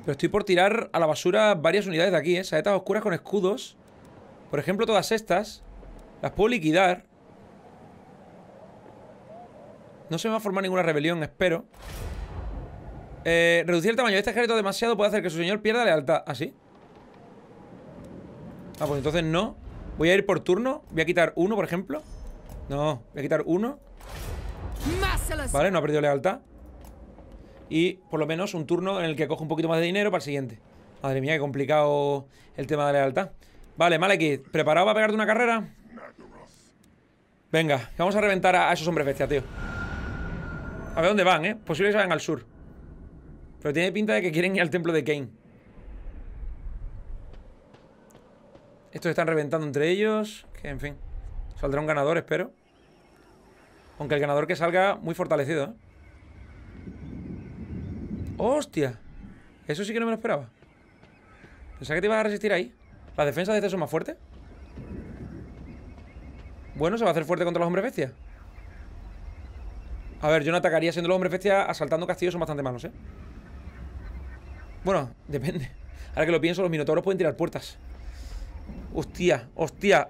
Pero estoy por tirar a la basura varias unidades de aquí, ¿eh? Saetas oscuras con escudos. Por ejemplo, todas estas. Las puedo liquidar. No se me va a formar ninguna rebelión, espero. Eh, reducir el tamaño de este ejército demasiado puede hacer que su señor pierda lealtad. ¿Así? ¿Ah, ¿Ah, pues entonces no. Voy a ir por turno. Voy a quitar uno, por ejemplo. No, voy a quitar uno. Vale, no ha perdido lealtad. Y por lo menos un turno en el que cojo un poquito más de dinero para el siguiente. Madre mía, qué complicado el tema de lealtad. Vale, Malekith, ¿preparado para pegarte una carrera? Venga, vamos a reventar a, esos hombres bestias, tío. A ver dónde van, ¿eh? Posible que vayan al sur. Pero tiene pinta de que quieren ir al templo de Kane. Estos están reventando entre ellos. Que, en fin. Saldrá un ganador, espero. Aunque el ganador que salga muy fortalecido, ¿eh? ¡Hostia! Eso sí que no me lo esperaba. Pensaba que te ibas a resistir ahí. ¿La defensa de este son más fuertes? Bueno, se va a hacer fuerte contra los hombres bestias. A ver, yo no atacaría siendo los hombres bestias asaltando castillos son bastante malos, ¿eh? Bueno, [LAUGHS] depende. Ahora que lo pienso, los minotauros pueden tirar puertas. Hostia, hostia.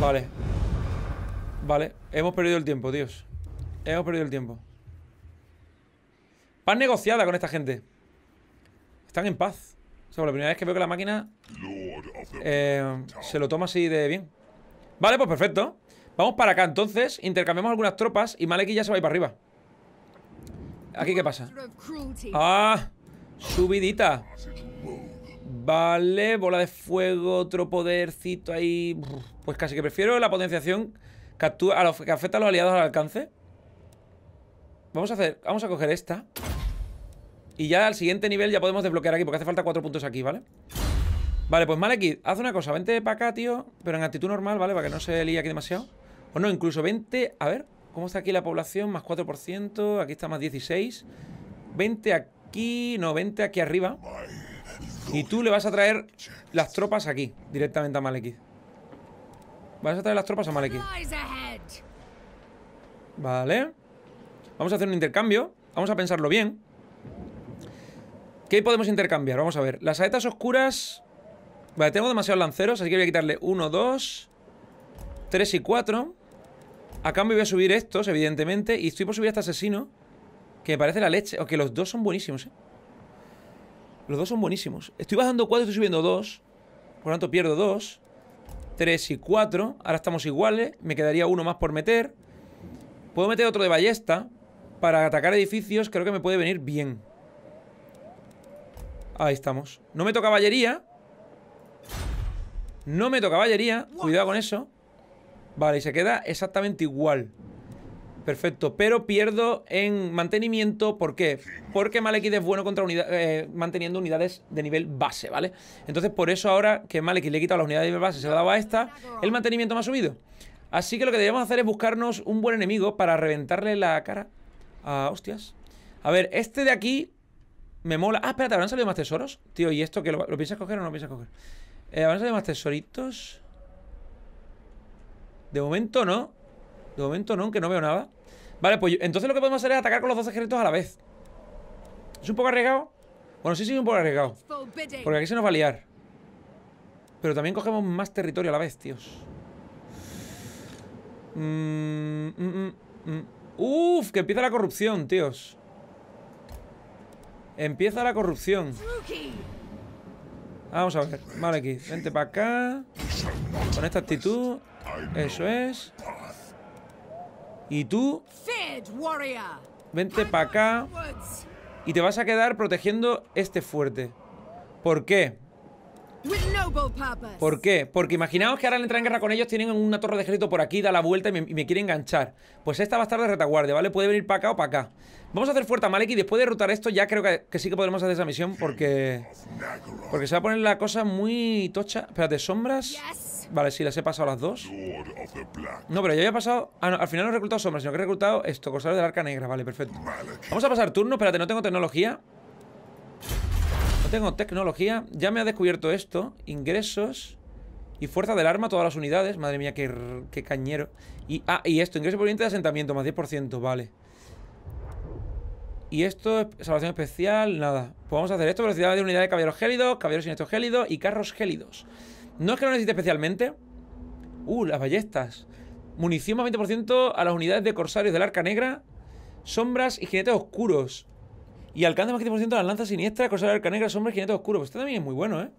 Vale. Vale, hemos perdido el tiempo, tíos. Hemos perdido el tiempo. Paz negociada con esta gente. Están en paz. O sea, la primera vez que veo que la máquina eh, se lo toma así de bien. Vale, pues perfecto. Vamos para acá entonces, intercambiamos algunas tropas y Maleki ya se va a ir para arriba. ¿Aquí qué pasa? ¡Ah! Subidita. Vale, bola de fuego, otro podercito ahí. Pues casi que prefiero la potenciación que, que afecta a los aliados al alcance. Vamos a hacer, vamos a coger esta. Y ya al siguiente nivel ya podemos desbloquear aquí, porque hace falta cuatro puntos aquí, ¿vale? Vale, pues Malekid haz una cosa, vente para acá, tío, pero en actitud normal, ¿vale? Para que no se líe aquí demasiado. O no, incluso vente, a ver, ¿Cómo está aquí la población? Más 4%, aquí está más 16. 20 aquí, no, 20 aquí arriba. Y tú le vas a traer las tropas aquí, directamente a Malekith. Vas a traer las tropas a Malekith. Vale. Vamos a hacer un intercambio. Vamos a pensarlo bien. ¿Qué podemos intercambiar? Vamos a ver. Las saetas oscuras... Vale, tengo demasiados lanceros, así que voy a quitarle 1, 2, 3 y 4. A cambio voy a subir estos, evidentemente. Y estoy por subir a este asesino. Que me parece la leche. O que los dos son buenísimos, ¿eh? Los dos son buenísimos. Estoy bajando cuatro estoy subiendo dos Por lo tanto, pierdo dos Tres y cuatro Ahora estamos iguales. Me quedaría uno más por meter. Puedo meter otro de ballesta. Para atacar edificios creo que me puede venir bien. Ahí estamos. No me toca caballería. No me toca caballería. Cuidado con eso. Vale, y se queda exactamente igual. Perfecto, pero pierdo en mantenimiento, ¿por qué? Porque Malekith es bueno contra eh, manteniendo unidades de nivel base, ¿vale? Entonces por eso ahora que Malekith le he quitado las unidades de nivel base, se lo daba a esta, el mantenimiento me ha subido. Así que lo que debemos hacer es buscarnos un buen enemigo para reventarle la cara a... hostias. A ver, este de aquí me mola... Ah, espérate, ¿habrán salido más tesoros? Tío, ¿y esto que lo, piensas coger o no lo piensas coger? Eh, ¿Habrán salido más tesoritos? De momento no. De momento no, aunque no veo nada. Vale, pues entonces lo que podemos hacer es atacar con los dos ejércitos a la vez. ¿Es un poco arriesgado? Bueno, sí, sí, es un poco arriesgado. Porque aquí se nos va a liar. Pero también cogemos más territorio a la vez, tíos. Mm, mm, mm, Uf, que empieza la corrupción, tíos. Empieza la corrupción. Vamos a ver. Vale, aquí. Vente para acá. Con esta actitud. Eso es. Y tú... Vente para acá. Y te vas a quedar protegiendo este fuerte. ¿Por qué? ¿Por qué? Porque imaginaos que ahora al entrar en guerra con ellos tienen una torre de ejército por aquí, da la vuelta y me, quiere enganchar. Pues esta va a estar de retaguardia, ¿vale? Puede venir para acá o para acá. Vamos a hacer fuerte a Malek y después de derrotar esto ya creo que, sí que podremos hacer esa misión porque... Porque se va a poner la cosa muy tocha. Espérate, sombras... Vale, sí, las he pasado las dos. No, pero ya había pasado... Ah, al final no he reclutado sombras, sino que he reclutado esto, cosas del Arca Negra. Vale, perfecto. Vamos a pasar turno. Espérate, no tengo tecnología. Tengo tecnología. Ya me ha descubierto esto. Ingresos y fuerza del arma, todas las unidades. Madre mía, qué, cañero. Y, ah, y esto, ingreso por de asentamiento, más 10%, vale. Y esto, salvación especial, nada. Podemos pues hacer esto, velocidad de unidad de caballeros gélidos, caballeros sin gélidos y carros gélidos. No es que lo necesite especialmente. Uh, las ballestas. Munición más 20% a las unidades de corsarios del arca negra. Sombras y jinetes oscuros. Y alcanza más 15% las lanzas siniestras, cosas de arca negra, sombras, jinete oscuro. Pues esto también es muy bueno, ¿eh?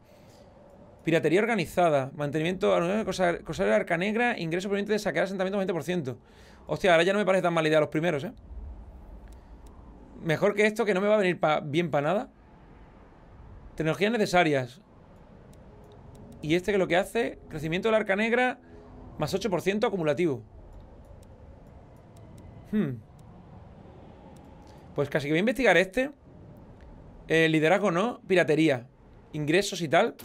Piratería organizada, mantenimiento, de cosas de arca negra, ingreso proveniente de saquear asentamientos 20%. Hostia, ahora ya no me parece tan mala idea los primeros, ¿eh? Mejor que esto, que no me va a venir bien para nada. Tecnologías necesarias. Y este que lo que hace, crecimiento del arca negra, más 8% acumulativo. Hmm. Pues casi que voy a investigar este. Eh, liderazgo no, piratería, ingresos y tal.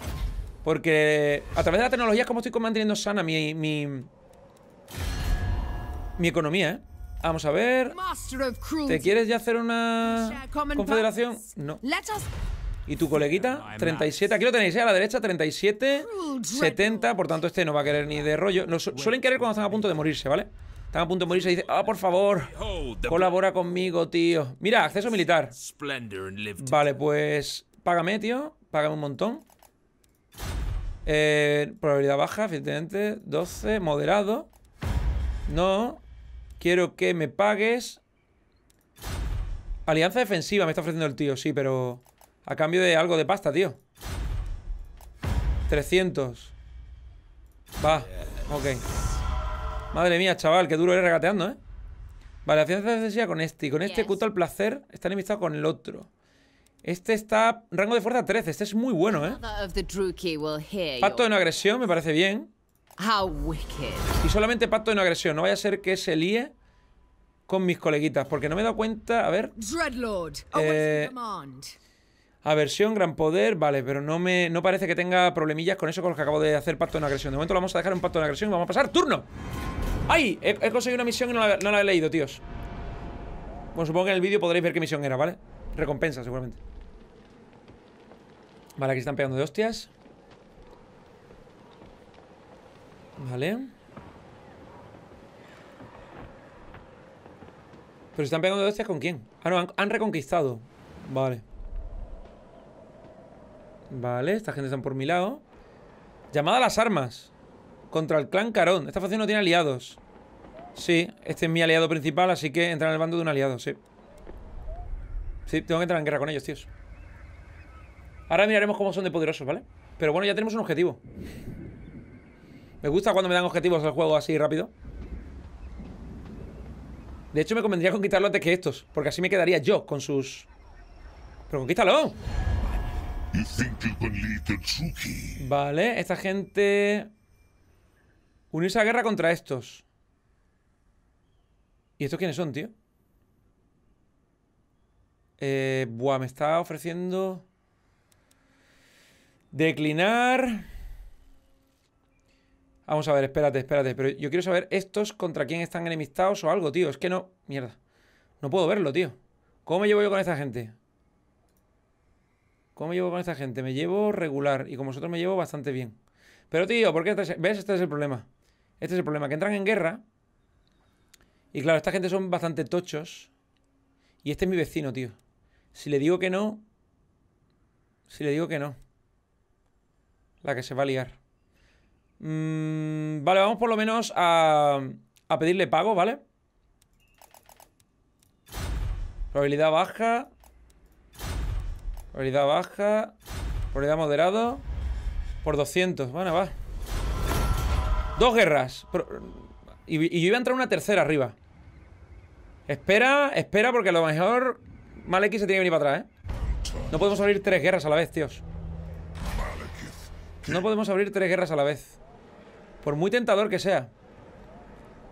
Porque a través de la tecnología es como estoy manteniendo sana mi, mi, mi economía, ¿eh? Vamos a ver. ¿Te quieres ya hacer una confederación? No. ¿Y tu coleguita? 37. Aquí lo tenéis, ¿eh? a la derecha, 37, 70. Por tanto, este no va a querer ni de rollo. No, suelen querer cuando están a punto de morirse, ¿vale? vale están a punto de morir, se dice, ah, por favor, colabora conmigo, tío. Mira, acceso militar. Vale, pues págame, tío. Págame un montón. Eh, probabilidad baja, evidentemente. 12, moderado. No. Quiero que me pagues. Alianza defensiva me está ofreciendo el tío, sí, pero... A cambio de algo de pasta, tío. 300. Va, ok. Madre mía, chaval, qué duro eres regateando, ¿eh? Vale, la fianza de necesidad con este. Y con este, cut el al placer, está enemistado con el otro. Este está... Rango de fuerza 13. Este es muy bueno, ¿eh? Pacto de no agresión, me parece bien. Y solamente pacto de no agresión. No vaya a ser que se líe con mis coleguitas. Porque no me he dado cuenta... A ver... Eh, aversión, gran poder... Vale, pero no me no parece que tenga problemillas con eso con los que acabo de hacer pacto de no agresión. De momento lo vamos a dejar en pacto de no agresión y vamos a pasar turno. ¡Ay! He, conseguido una misión y no la, he leído, tíos Bueno, supongo que en el vídeo podréis ver qué misión era, ¿vale? Recompensa, seguramente Vale, aquí están pegando de hostias Vale Pero están pegando de hostias con quién Ah, no, han, han reconquistado Vale Vale, esta gente está por mi lado Llamada a las armas contra el clan Carón. Esta facción no tiene aliados. Sí, este es mi aliado principal, así que entra en el bando de un aliado, sí. Sí, tengo que entrar en guerra con ellos, tíos. Ahora miraremos cómo son de poderosos, ¿vale? Pero bueno, ya tenemos un objetivo. Me gusta cuando me dan objetivos al juego así rápido. De hecho, me convendría conquistarlo antes que estos, porque así me quedaría yo con sus... ¡Pero conquístalo! Vale, esta gente... Unirse a guerra contra estos. ¿Y estos quiénes son, tío? Eh, buah, me está ofreciendo... Declinar... Vamos a ver, espérate, espérate. Pero yo quiero saber estos contra quién están enemistados o algo, tío. Es que no... Mierda. No puedo verlo, tío. ¿Cómo me llevo yo con esta gente? ¿Cómo me llevo con esta gente? Me llevo regular y con vosotros me llevo bastante bien. Pero, tío, ¿por qué? ¿Ves? Este es el problema. Este es el problema, que entran en guerra. Y claro, esta gente son bastante tochos. Y este es mi vecino, tío. Si le digo que no... Si le digo que no. La que se va a liar. Mm, vale, vamos por lo menos a, a pedirle pago, ¿vale? Probabilidad baja. Probabilidad baja. Probabilidad moderado. Por 200. Bueno, va. Dos guerras. Y, yo iba a entrar una tercera arriba. Espera, espera, porque a lo mejor Malekith se tiene que venir para atrás, ¿eh? No podemos abrir tres guerras a la vez, tíos. No podemos abrir tres guerras a la vez. Por muy tentador que sea.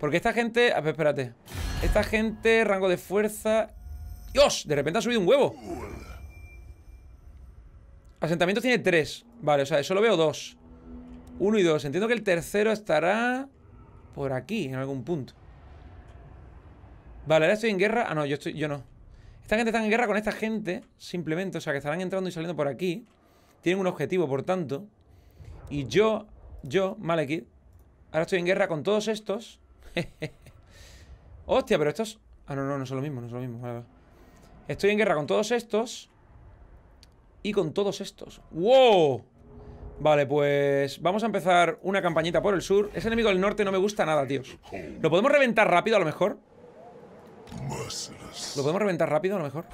Porque esta gente... A espérate. Esta gente, rango de fuerza... ¡Dios! De repente ha subido un huevo. Asentamiento tiene tres. Vale, o sea, eso veo dos. Uno y dos. Entiendo que el tercero estará por aquí, en algún punto. Vale, ahora estoy en guerra. Ah, no, yo, estoy, yo no. Esta gente está en guerra con esta gente, simplemente. O sea, que estarán entrando y saliendo por aquí. Tienen un objetivo, por tanto. Y yo, yo, Malekid. ahora estoy en guerra con todos estos. [LAUGHS] Hostia, pero estos... Ah, no, no, no es lo mismo, no es lo mismo. Estoy en guerra con todos estos. Y con todos estos. ¡Wow! Vale, pues vamos a empezar una campañita por el sur. Ese enemigo del norte no me gusta nada, tíos. ¿Lo podemos reventar rápido a lo mejor? ¿Lo podemos reventar rápido a lo mejor?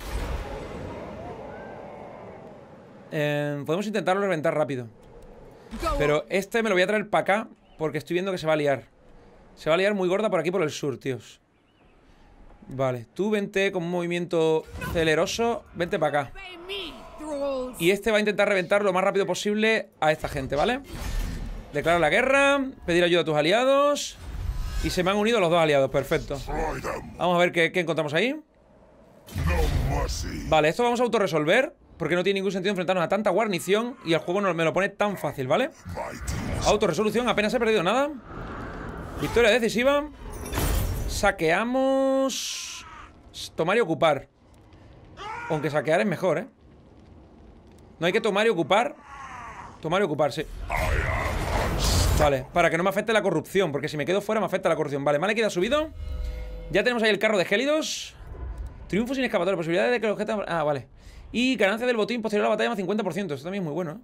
Em, podemos intentarlo reventar rápido. Pero este me lo voy a traer para acá porque estoy viendo que se va a liar. Se va a liar muy gorda por aquí por el sur, tíos. Vale, tú vente con un movimiento celeroso. Vente para acá. Y este va a intentar reventar lo más rápido posible a esta gente, ¿vale? declarar la guerra, pedir ayuda a tus aliados. Y se me han unido los dos aliados, perfecto. Vamos a ver qué, encontramos ahí. Vale, esto vamos a autorresolver. Porque no tiene ningún sentido enfrentarnos a tanta guarnición y el juego no me lo pone tan fácil, ¿vale? Autoresolución, apenas he perdido nada. Victoria decisiva. Saqueamos... Tomar y ocupar. Aunque saquear es mejor, ¿eh? No hay que tomar y ocupar. Tomar y ocuparse. Vale, para que no me afecte la corrupción, porque si me quedo fuera me afecta la corrupción. Vale, queda ha subido. Ya tenemos ahí el carro de Gélidos. Triunfo sin escapatoria, posibilidad de que el objeto... Ah, vale. Y ganancia del botín posterior a la batalla más 50%. Esto también es muy bueno, ¿eh?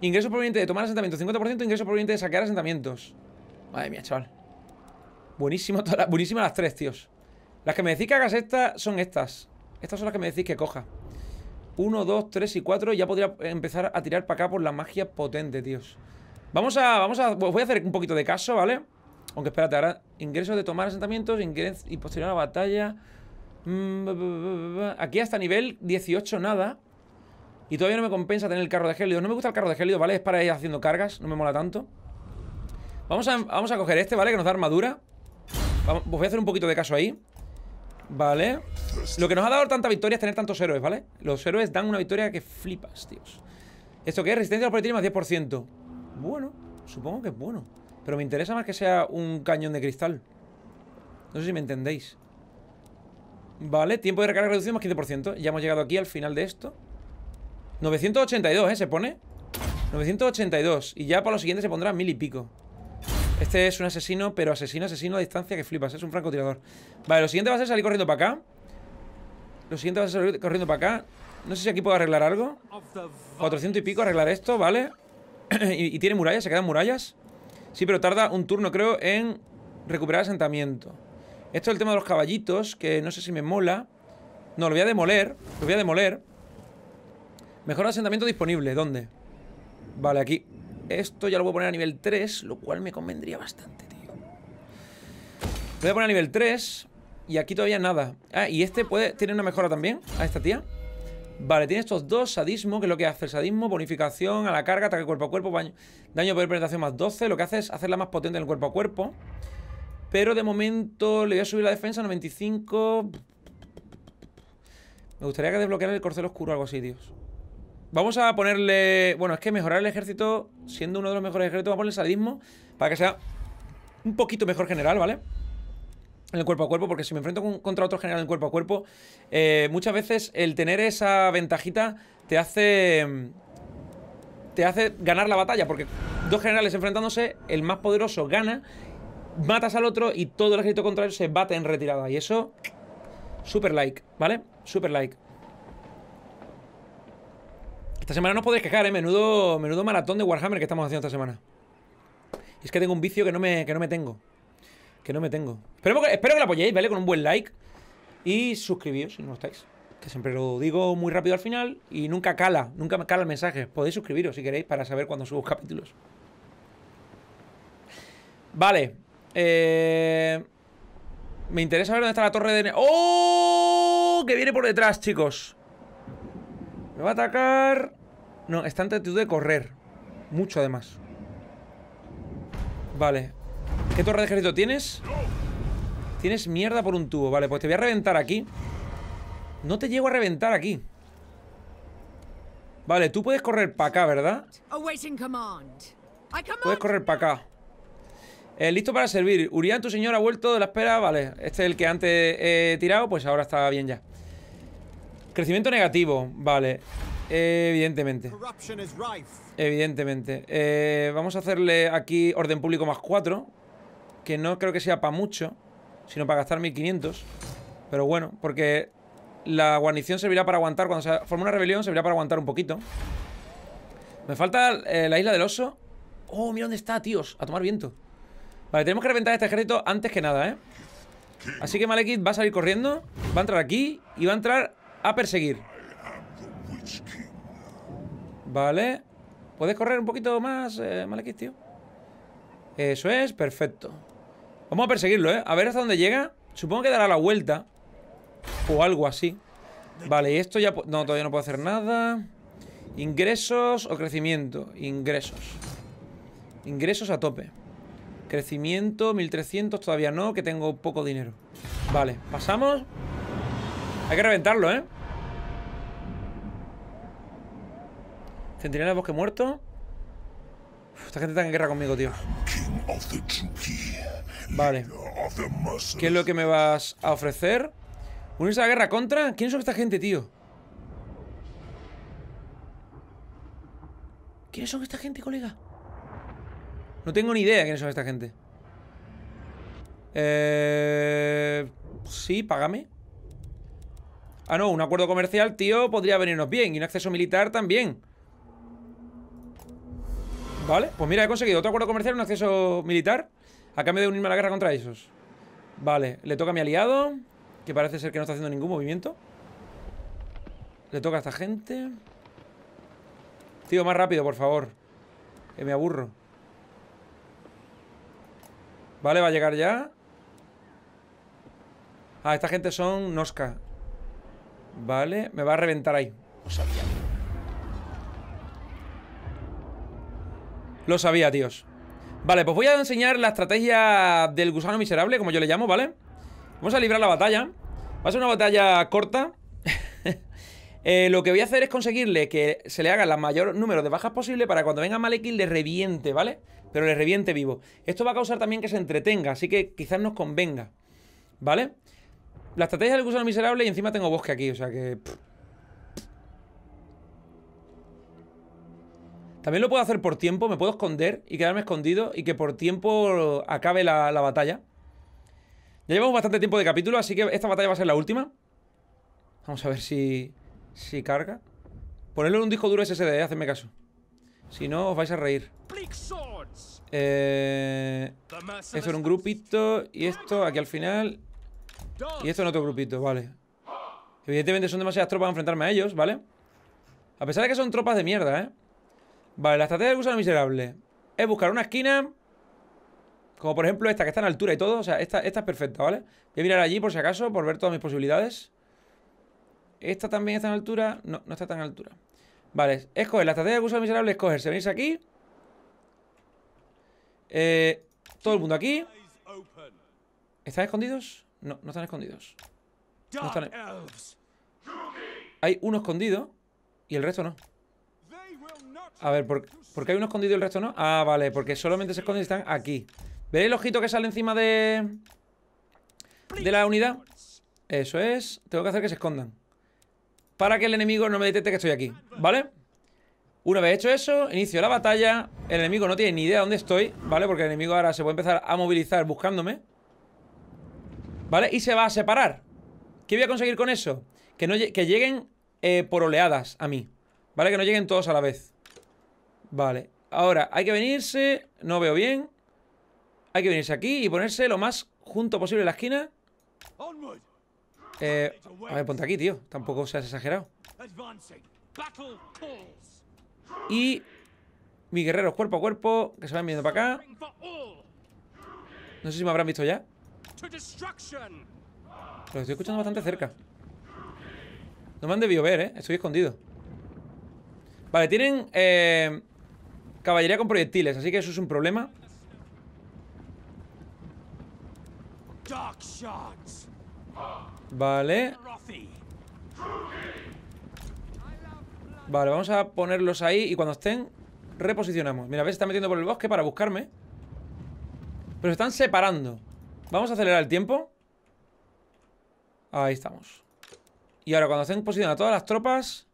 Ingreso proveniente de tomar asentamientos, 50%. Ingreso proveniente de saquear asentamientos. Madre mía, chaval. Buenísimo, buenísimas las tres, tíos. Las que me decís que hagas estas son estas. Estas son las que me decís que coja. 1, 2, 3 y 4 ya podría empezar a tirar para acá por la magia potente, tíos. Vamos a, vamos a, voy a hacer un poquito de caso, ¿vale? Aunque espérate, ahora ingresos de tomar asentamientos y posterior a la batalla. Mm, Aquí hasta nivel 18 nada. Y todavía no me compensa tener el carro de gélido. No me gusta el carro de gélido, ¿vale? Es para ir haciendo cargas, no me mola tanto. Vamos a, vamos a coger este, ¿vale? Que nos da armadura. Pues voy a hacer un poquito de caso ahí. ¿Vale? Lo que nos ha dado tanta victoria es tener tantos héroes, ¿vale? Los héroes dan una victoria que flipas, tíos. ¿Esto qué es? Resistencia a los más 10%. Bueno, supongo que es bueno. Pero me interesa más que sea un cañón de cristal. No sé si me entendéis. Vale, tiempo de recarga reducido más 15%. Ya hemos llegado aquí al final de esto. 982, ¿eh? Se pone. 982. Y ya para lo siguiente se pondrá mil y pico. Este es un asesino, pero asesino, asesino a distancia que flipas. Es un francotirador. Vale, lo siguiente va a ser salir corriendo para acá. Lo siguiente va a ser salir corriendo para acá. No sé si aquí puedo arreglar algo. 400 y pico arreglar esto, ¿vale? [CLEARS THROAT] y, y, tiene murallas, se quedan murallas. Sí, pero tarda un turno, creo, en recuperar asentamiento. Esto es el tema de los caballitos, que no sé si me mola. No, lo voy a demoler. Lo voy a demoler. Mejor asentamiento disponible. ¿Dónde? Vale, aquí. Esto ya lo voy a poner a nivel 3, lo cual me convendría bastante, tío. Lo voy a poner a nivel 3 y aquí todavía nada. Ah, y este puede tiene una mejora también a esta tía. Vale, tiene estos dos, sadismo, que es lo que hace el sadismo, bonificación a la carga, ataque cuerpo a cuerpo, baño, daño por penetración más 12, lo que hace es hacerla más potente en el cuerpo a cuerpo. Pero de momento le voy a subir la defensa a 95. Me gustaría que desbloqueara el corcel oscuro o algo así, Dios. Vamos a ponerle... Bueno, es que mejorar el ejército, siendo uno de los mejores ejércitos, vamos a ponerle sadismo para que sea un poquito mejor general, ¿vale? En el cuerpo a cuerpo, porque si me enfrento contra otro general en cuerpo a cuerpo, eh, muchas veces el tener esa ventajita te hace... Te hace ganar la batalla, porque dos generales enfrentándose, el más poderoso gana, matas al otro y todo el ejército contrario se bate en retirada. Y eso, super like, ¿vale? Super like. Esta semana no podéis quejar, ¿eh? Menudo, menudo maratón de Warhammer que estamos haciendo esta semana. es que tengo un vicio que no me, que no me tengo. Que no me tengo. Espero, espero que lo apoyéis, ¿vale? Con un buen like. Y suscribíos si no estáis. Que siempre lo digo muy rápido al final. Y nunca cala, nunca me cala el mensaje. Podéis suscribiros si queréis para saber cuándo subo [LAUGHS] capítulos. Vale. Eh, me interesa ver dónde está la torre de... ¡Oh! Que viene por detrás, chicos. Me va a atacar. No, está en actitud de correr. Mucho además. Vale. ¿Qué torre de ejército tienes? Tienes mierda por un tubo. Vale, pues te voy a reventar aquí. No te llego a reventar aquí. Vale, tú puedes correr para acá, ¿verdad? Puedes correr para acá. Eh, listo para servir. Urián, tu señor ha vuelto de la espera. Vale, este es el que antes he tirado, pues ahora está bien ya. Crecimiento negativo, vale. evidentemente. Evidentemente. Eh, vamos a hacerle aquí orden público más 4. Que no creo que sea para mucho, sino para gastar 1500. Pero bueno, porque la guarnición servirá para aguantar. Cuando se forme una rebelión, servirá para aguantar un poquito. Me falta eh, la isla del oso. Oh, mira dónde está, tíos. A tomar viento. Vale, tenemos que reventar este ejército antes que nada, ¿eh? Así que Malekith va a salir corriendo. Va a entrar aquí y va a entrar a perseguir. Vale. ¿Puedes correr un poquito más, eh, tío? Eso es, perfecto. Vamos a perseguirlo, ¿eh? A ver hasta dónde llega. Supongo que dará la vuelta. O algo así. Vale, y esto ya... No, todavía no puedo hacer nada. Ingresos o crecimiento. Ingresos. Ingresos a tope. Crecimiento, 1300, todavía no, que tengo poco dinero. Vale, pasamos. Hay que reventarlo, ¿eh? Centinela de bosque muerto. esta gente está en guerra conmigo, tío. Vale. ¿Qué es lo que me vas a ofrecer? ¿Unirse a la guerra contra? ¿Quiénes son esta gente, tío? ¿Quiénes son esta gente, colega? No tengo ni idea quiénes son esta gente. Eh... Sí, págame. Ah, no, un acuerdo comercial, tío, podría venirnos bien. Y un acceso militar también. Vale, pues mira, he conseguido otro acuerdo comercial, un acceso militar. A cambio de unirme a la guerra contra esos. Vale, le toca a mi aliado. Que parece ser que no está haciendo ningún movimiento. Le toca a esta gente. Tío, más rápido, por favor. Que me aburro. Vale, va a llegar ya. Ah, esta gente son Nosca. Vale, me va a reventar ahí. Lo sabía. Lo sabía, tíos. Vale, pues voy a enseñar la estrategia del gusano miserable, como yo le llamo, ¿vale? Vamos a librar la batalla. Va a ser una batalla corta. [LAUGHS] Eh, lo que voy a hacer es conseguirle que se le haga el mayor número de bajas posible para cuando venga Malekil le reviente, ¿vale? Pero le reviente vivo. Esto va a causar también que se entretenga, así que quizás nos convenga, ¿vale? La estrategia del gusano miserable y encima tengo bosque aquí, o sea que... También lo puedo hacer por tiempo, me puedo esconder y quedarme escondido y que por tiempo acabe la, batalla. Ya llevamos bastante tiempo de capítulo, así que esta batalla va a ser la última. Vamos a ver si, si carga. Ponerlo en un disco duro SSD, ¿eh? hacedme caso. Si no, os vais a reír. Eh, eso un grupito y esto aquí al final y esto en otro grupito, vale Evidentemente son demasiadas tropas para enfrentarme a ellos, ¿vale? A pesar de que son tropas de mierda, ¿eh? Vale, la estrategia del gusano miserable Es buscar una esquina Como por ejemplo esta, que está en altura y todo O sea, esta, es perfecta, ¿vale? Voy a mirar allí por si acaso, por ver todas mis posibilidades ¿Esta también está en altura? No, no está tan en altura Vale, escoger, la estrategia del gusano miserable es cogerse, venirse aquí eh, todo el mundo aquí ¿Están escondidos? No, no están escondidos. Hay uno escondido y el resto no. A ver, ¿por, qué hay uno escondido y el resto no? Ah, vale, porque solamente se esconden y están aquí. ¿Veis el ojito que sale encima de... De la unidad? Eso es. Tengo que hacer que se escondan. Para que el enemigo no me detecte que estoy aquí, ¿vale? Una vez hecho eso, inicio la batalla. El enemigo no tiene ni idea de dónde estoy, ¿vale? Porque el enemigo ahora se puede empezar a movilizar buscándome. ¿Vale? Y se va a separar. ¿Qué voy a conseguir con eso? Que, no, que lleguen eh, por oleadas a mí. ¿Vale? Que no lleguen todos a la vez. Vale. Ahora, hay que venirse. No veo bien. Hay que venirse aquí y ponerse lo más junto posible en la esquina. Eh, a ver, ponte aquí, tío. Tampoco seas exagerado. Y mi guerrero, cuerpo a cuerpo, que se van viendo para acá. No sé si me habrán visto ya lo estoy escuchando bastante cerca. No me han debido ver, ¿eh? Estoy escondido. Vale, tienen eh, caballería con proyectiles, así que eso es un problema. Vale. Vale, vamos a ponerlos ahí y cuando estén, reposicionamos. Mira, a ver, están metiendo por el bosque para buscarme. Pero se están separando. Vamos a acelerar el tiempo. Ahí estamos. Y ahora cuando estén posicionadas todas las tropas...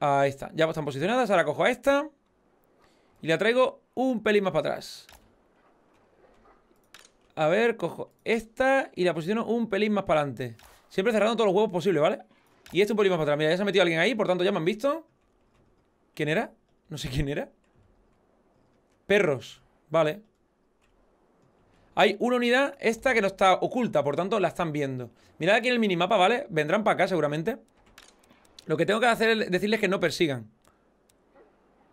Ahí está. Ya están posicionadas. Ahora cojo a esta. Y la traigo un pelín más para atrás. A ver, cojo esta y la posiciono un pelín más para adelante. Siempre cerrando todos los huevos posibles, ¿vale? Y este un pelín más para atrás. Mira, ya se ha metido alguien ahí, por tanto ya me han visto. ¿Quién era? No sé quién era. Perros. Vale. Hay una unidad, esta que no está oculta, por tanto la están viendo. Mirad aquí en el minimapa, ¿vale? Vendrán para acá seguramente. Lo que tengo que hacer es decirles que no persigan.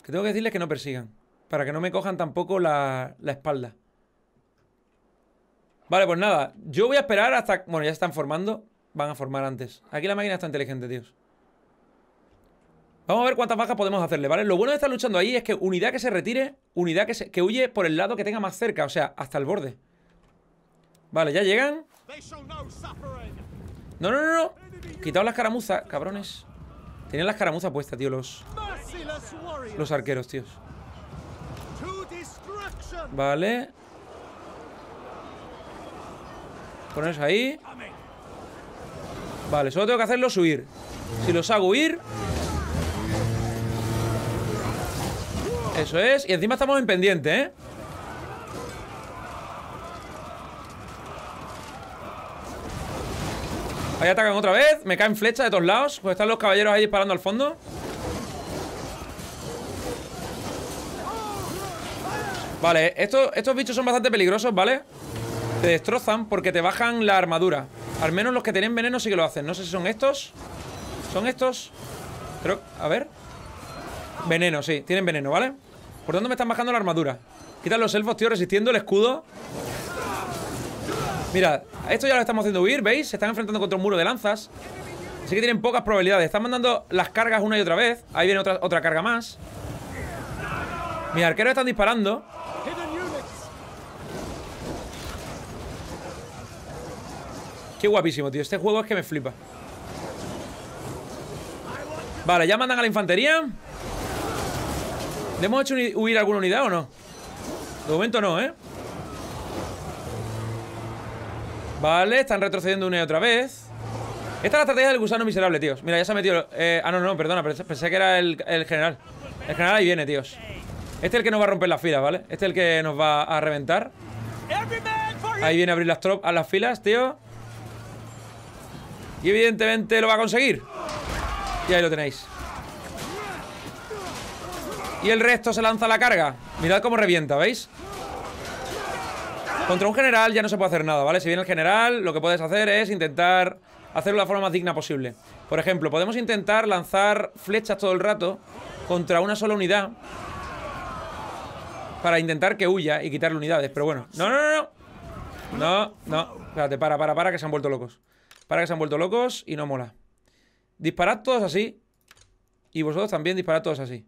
Que tengo que decirles que no persigan. Para que no me cojan tampoco la, espalda. Vale, pues nada. Yo voy a esperar hasta... Bueno, ya están formando. Van a formar antes. Aquí la máquina está inteligente, tíos. Vamos a ver cuántas bajas podemos hacerle, ¿vale? Lo bueno de estar luchando ahí es que unidad que se retire, unidad que, se, que huye por el lado que tenga más cerca, o sea, hasta el borde. Vale, ya llegan. No, no, no, no. Quitaos las caramuzas, cabrones. Tenían las caramuzas puestas, tío, los... Los arqueros, tíos. Vale. Ponerse ahí. Vale, solo tengo que hacerlos huir. Si los hago huir... Eso es. Y encima estamos en pendiente, ¿eh? Ahí atacan otra vez. Me caen flechas de todos lados. Pues están los caballeros ahí disparando al fondo. Vale, estos, estos bichos son bastante peligrosos, ¿vale? Te destrozan porque te bajan la armadura. Al menos los que tienen veneno sí que lo hacen. No sé si son estos. ¿Son estos? Creo... A ver. Veneno, sí. Tienen veneno, ¿vale? Por dónde me están bajando la armadura. Quitan los elfos, tío, resistiendo el escudo. Mira, esto ya lo estamos haciendo huir, ¿veis? Se están enfrentando contra un muro de lanzas Así que tienen pocas probabilidades Están mandando las cargas una y otra vez Ahí viene otra, otra carga más Mis arqueros están disparando Qué guapísimo, tío Este juego es que me flipa Vale, ya mandan a la infantería ¿Le hemos hecho huir alguna unidad o no? De momento no, ¿eh? Vale, están retrocediendo una y otra vez. Esta es la estrategia del gusano miserable, tíos. Mira, ya se ha metido... Eh, ah, no, no, perdona. Pensé que era el, general. El general ahí viene, tíos. Este es el que nos va a romper las filas, ¿vale? Este es el que nos va a reventar. Ahí viene a abrir las, a las filas, tío. Y evidentemente lo va a conseguir. Y ahí lo tenéis. Y el resto se lanza a la carga. Mirad cómo revienta, ¿veis? Contra un general ya no se puede hacer nada, ¿vale? Si viene el general, lo que puedes hacer es intentar hacerlo de la forma más digna posible. Por ejemplo, podemos intentar lanzar flechas todo el rato contra una sola unidad para intentar que huya y quitarle unidades, pero bueno. No, no, no, no. No, no. Espérate, para, para, para, que se han vuelto locos. Para que se han vuelto locos y no mola. Disparad todos así. Y vosotros también disparad todos así.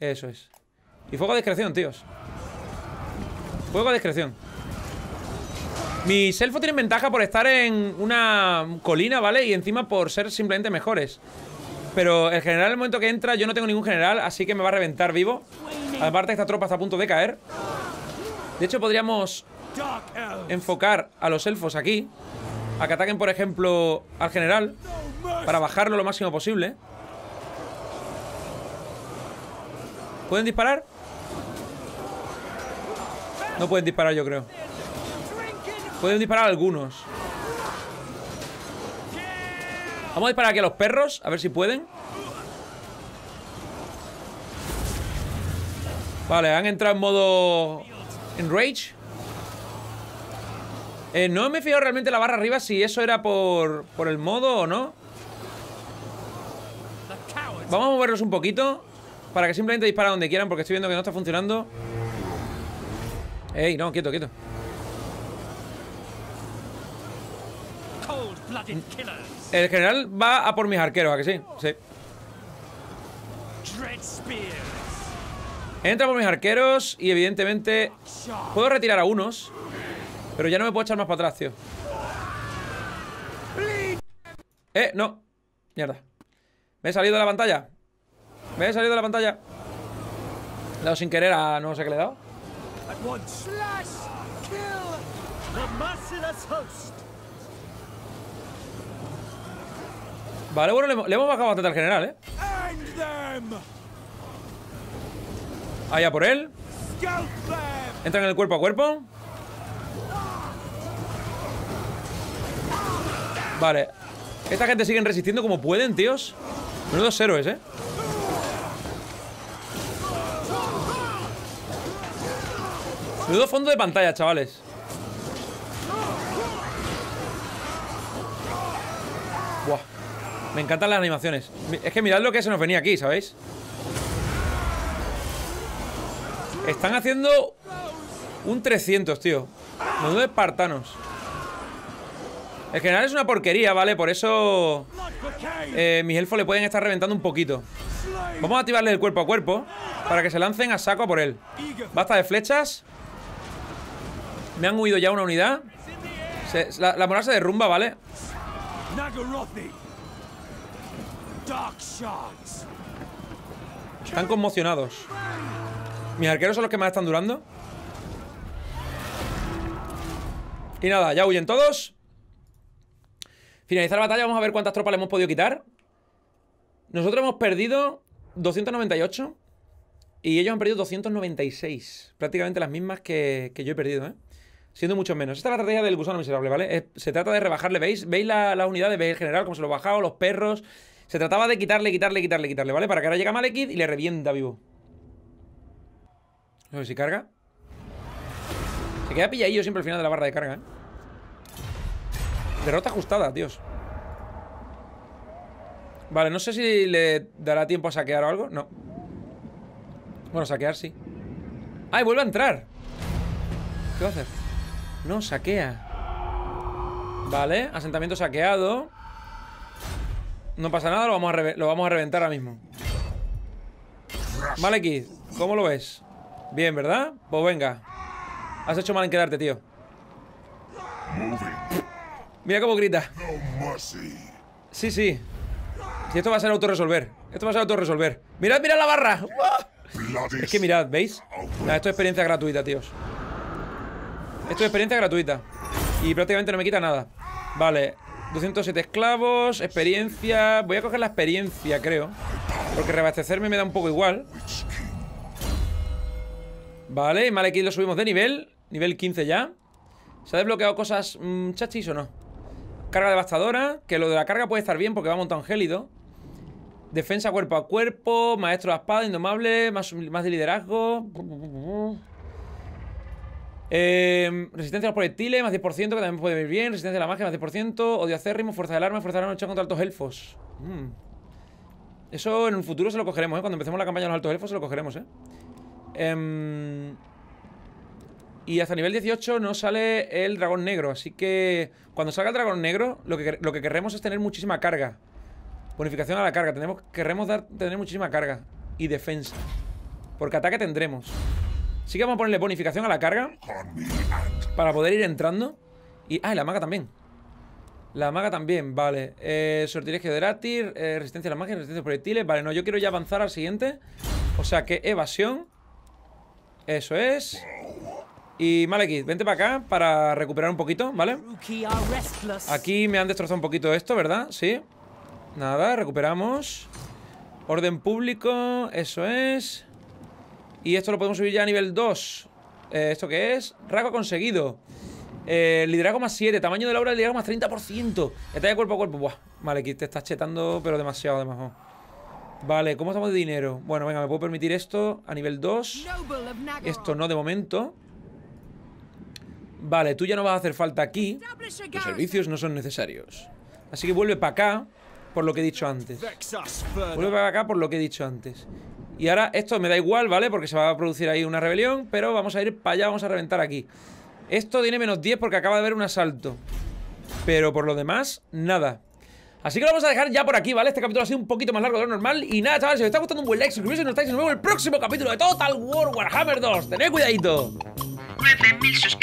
Eso es. Y fuego a discreción, tíos. Fuego a discreción. Mis elfos tienen ventaja por estar en una colina, ¿vale? Y encima por ser simplemente mejores. Pero el general, en el momento que entra, yo no tengo ningún general, así que me va a reventar vivo. Aparte, esta tropa está a punto de caer. De hecho, podríamos enfocar a los elfos aquí. A que ataquen, por ejemplo, al general. Para bajarlo lo máximo posible. ¿Pueden disparar? No pueden disparar, yo creo. Pueden disparar algunos Vamos a disparar aquí a los perros A ver si pueden Vale, han entrado en modo... En rage eh, No me he fijado realmente la barra arriba Si eso era por, por el modo o no Vamos a moverlos un poquito Para que simplemente disparen donde quieran Porque estoy viendo que no está funcionando Ey, no, quieto, quieto El general va a por mis arqueros, ¿a que sí? Sí. Entra por mis arqueros y evidentemente puedo retirar a unos, pero ya no me puedo echar más para atrás, tío. Eh, no. Mierda. Me he salido de la pantalla. Me he salido de la pantalla. Le he dado sin querer a... No sé qué le he dado. Vale, bueno, le, hemos bajado bastante al general, ¿eh? Allá por él. Entran en el cuerpo a cuerpo. Vale. Esta gente siguen resistiendo como pueden, tíos. Menudos héroes, ¿eh? Menudo fondo de pantalla, chavales. Me encantan las animaciones. Es que mirad lo que se nos venía aquí, ¿sabéis? Están haciendo un 300, tío. Menudo espartanos. El general es una porquería, ¿vale? Por eso eh, mis elfos le pueden estar reventando un poquito. Vamos a activarle el cuerpo a cuerpo para que se lancen a saco por él. Basta de flechas. Me han huido ya una unidad. la, la se derrumba, ¿vale? Están conmocionados. Mis arqueros son los que más están durando. Y nada, ya huyen todos. Finalizar la batalla, vamos a ver cuántas tropas le hemos podido quitar. Nosotros hemos perdido 298 y ellos han perdido 296. Prácticamente las mismas que, yo he perdido, ¿eh? Siendo mucho menos. Esta es la estrategia del gusano miserable, ¿vale? se trata de rebajarle, ¿veis? ¿Veis la, las unidades? ¿Veis el general cómo se lo ha bajado? Los perros... Se trataba de quitarle, quitarle, quitarle, quitarle, ¿vale? Para que ahora llega Malekid y le revienta vivo. A ver si carga. Se queda pilladillo siempre al final de la barra de carga, ¿eh? Derrota ajustada, Dios. Vale, no sé si le dará tiempo a saquear o algo. No. Bueno, saquear sí. ¡Ay, ah, vuelve a entrar! ¿Qué va a hacer? No, saquea. Vale, asentamiento saqueado. No pasa nada, lo vamos a, lo vamos a reventar ahora mismo. Vale, Kid, ¿cómo lo ves? Bien, ¿verdad? Pues venga. Has hecho mal en quedarte, tío. Mira cómo grita. Sí, sí. Si esto va a ser autorresolver. Esto va a ser autorresolver. Mirad, mirad la barra. Es que mirad, ¿veis? esto es experiencia gratuita, tíos. Esto es experiencia gratuita. Y prácticamente no me quita nada. Vale, 207 esclavos, experiencia... Voy a coger la experiencia, creo. Porque reabastecerme me da un poco igual. Vale, Malekith lo subimos de nivel. Nivel 15 ya. ¿Se ha desbloqueado cosas mm, chachis o no? Carga devastadora, que lo de la carga puede estar bien porque va montado en gélido. Defensa cuerpo a cuerpo, maestro de espada, indomable, más, más de liderazgo. Eh, resistencia a los proyectiles, más 10%, que también puede venir bien. Resistencia a la magia, más 10%. Odio acérrimo, fuerza del arma, fuerza del arma, lucha contra altos elfos. Hmm. Eso en un futuro se lo cogeremos, ¿eh? Cuando empecemos la campaña de los altos elfos se lo cogeremos, ¿eh? Em, y hasta nivel 18 no sale el dragón negro, así que cuando salga el dragón negro, lo que, lo que querremos es tener muchísima carga. Bonificación a la carga, tenemos, querremos tener muchísima carga y defensa. Porque ataque tendremos. Sí que vamos a ponerle bonificación a la carga Para poder ir entrando Y, ah, y la maga también La maga también, vale eh, Sortilegio de látir, eh, resistencia a la magia Resistencia a proyectiles, vale, no, yo quiero ya avanzar al siguiente O sea que evasión Eso es y Malekith, vente para acá para recuperar un poquito, ¿vale? Aquí me han destrozado un poquito esto, ¿verdad? Sí. Nada, recuperamos. Orden público, eso es. Y esto lo podemos subir ya a nivel 2. Eh, ¿Esto qué es? Rasgo conseguido. Eh, liderazgo más 7, tamaño de la obra, liderazgo más 30%. de cuerpo a cuerpo. Buah, vale, aquí te estás chetando, pero demasiado, de mejor. Vale, ¿cómo estamos de dinero? Bueno, venga, me puedo permitir esto a nivel 2. Esto no de momento. Vale, tú ya no vas a hacer falta aquí. Los servicios no son necesarios. Así que vuelve para acá por lo que he dicho antes. Vuelve para acá por lo que he dicho antes. Y ahora esto me da igual, ¿vale? Porque se va a producir ahí una rebelión, pero vamos a ir para allá, vamos a reventar aquí. Esto tiene menos 10 porque acaba de haber un asalto. Pero por lo demás, nada. Así que lo vamos a dejar ya por aquí, ¿vale? Este capítulo ha sido un poquito más largo de lo normal. Y nada, chavales, si os está gustando un buen like, suscribiros Y nos nos vemos en el próximo capítulo de Total War Warhammer 2. Tened cuidadito. 9000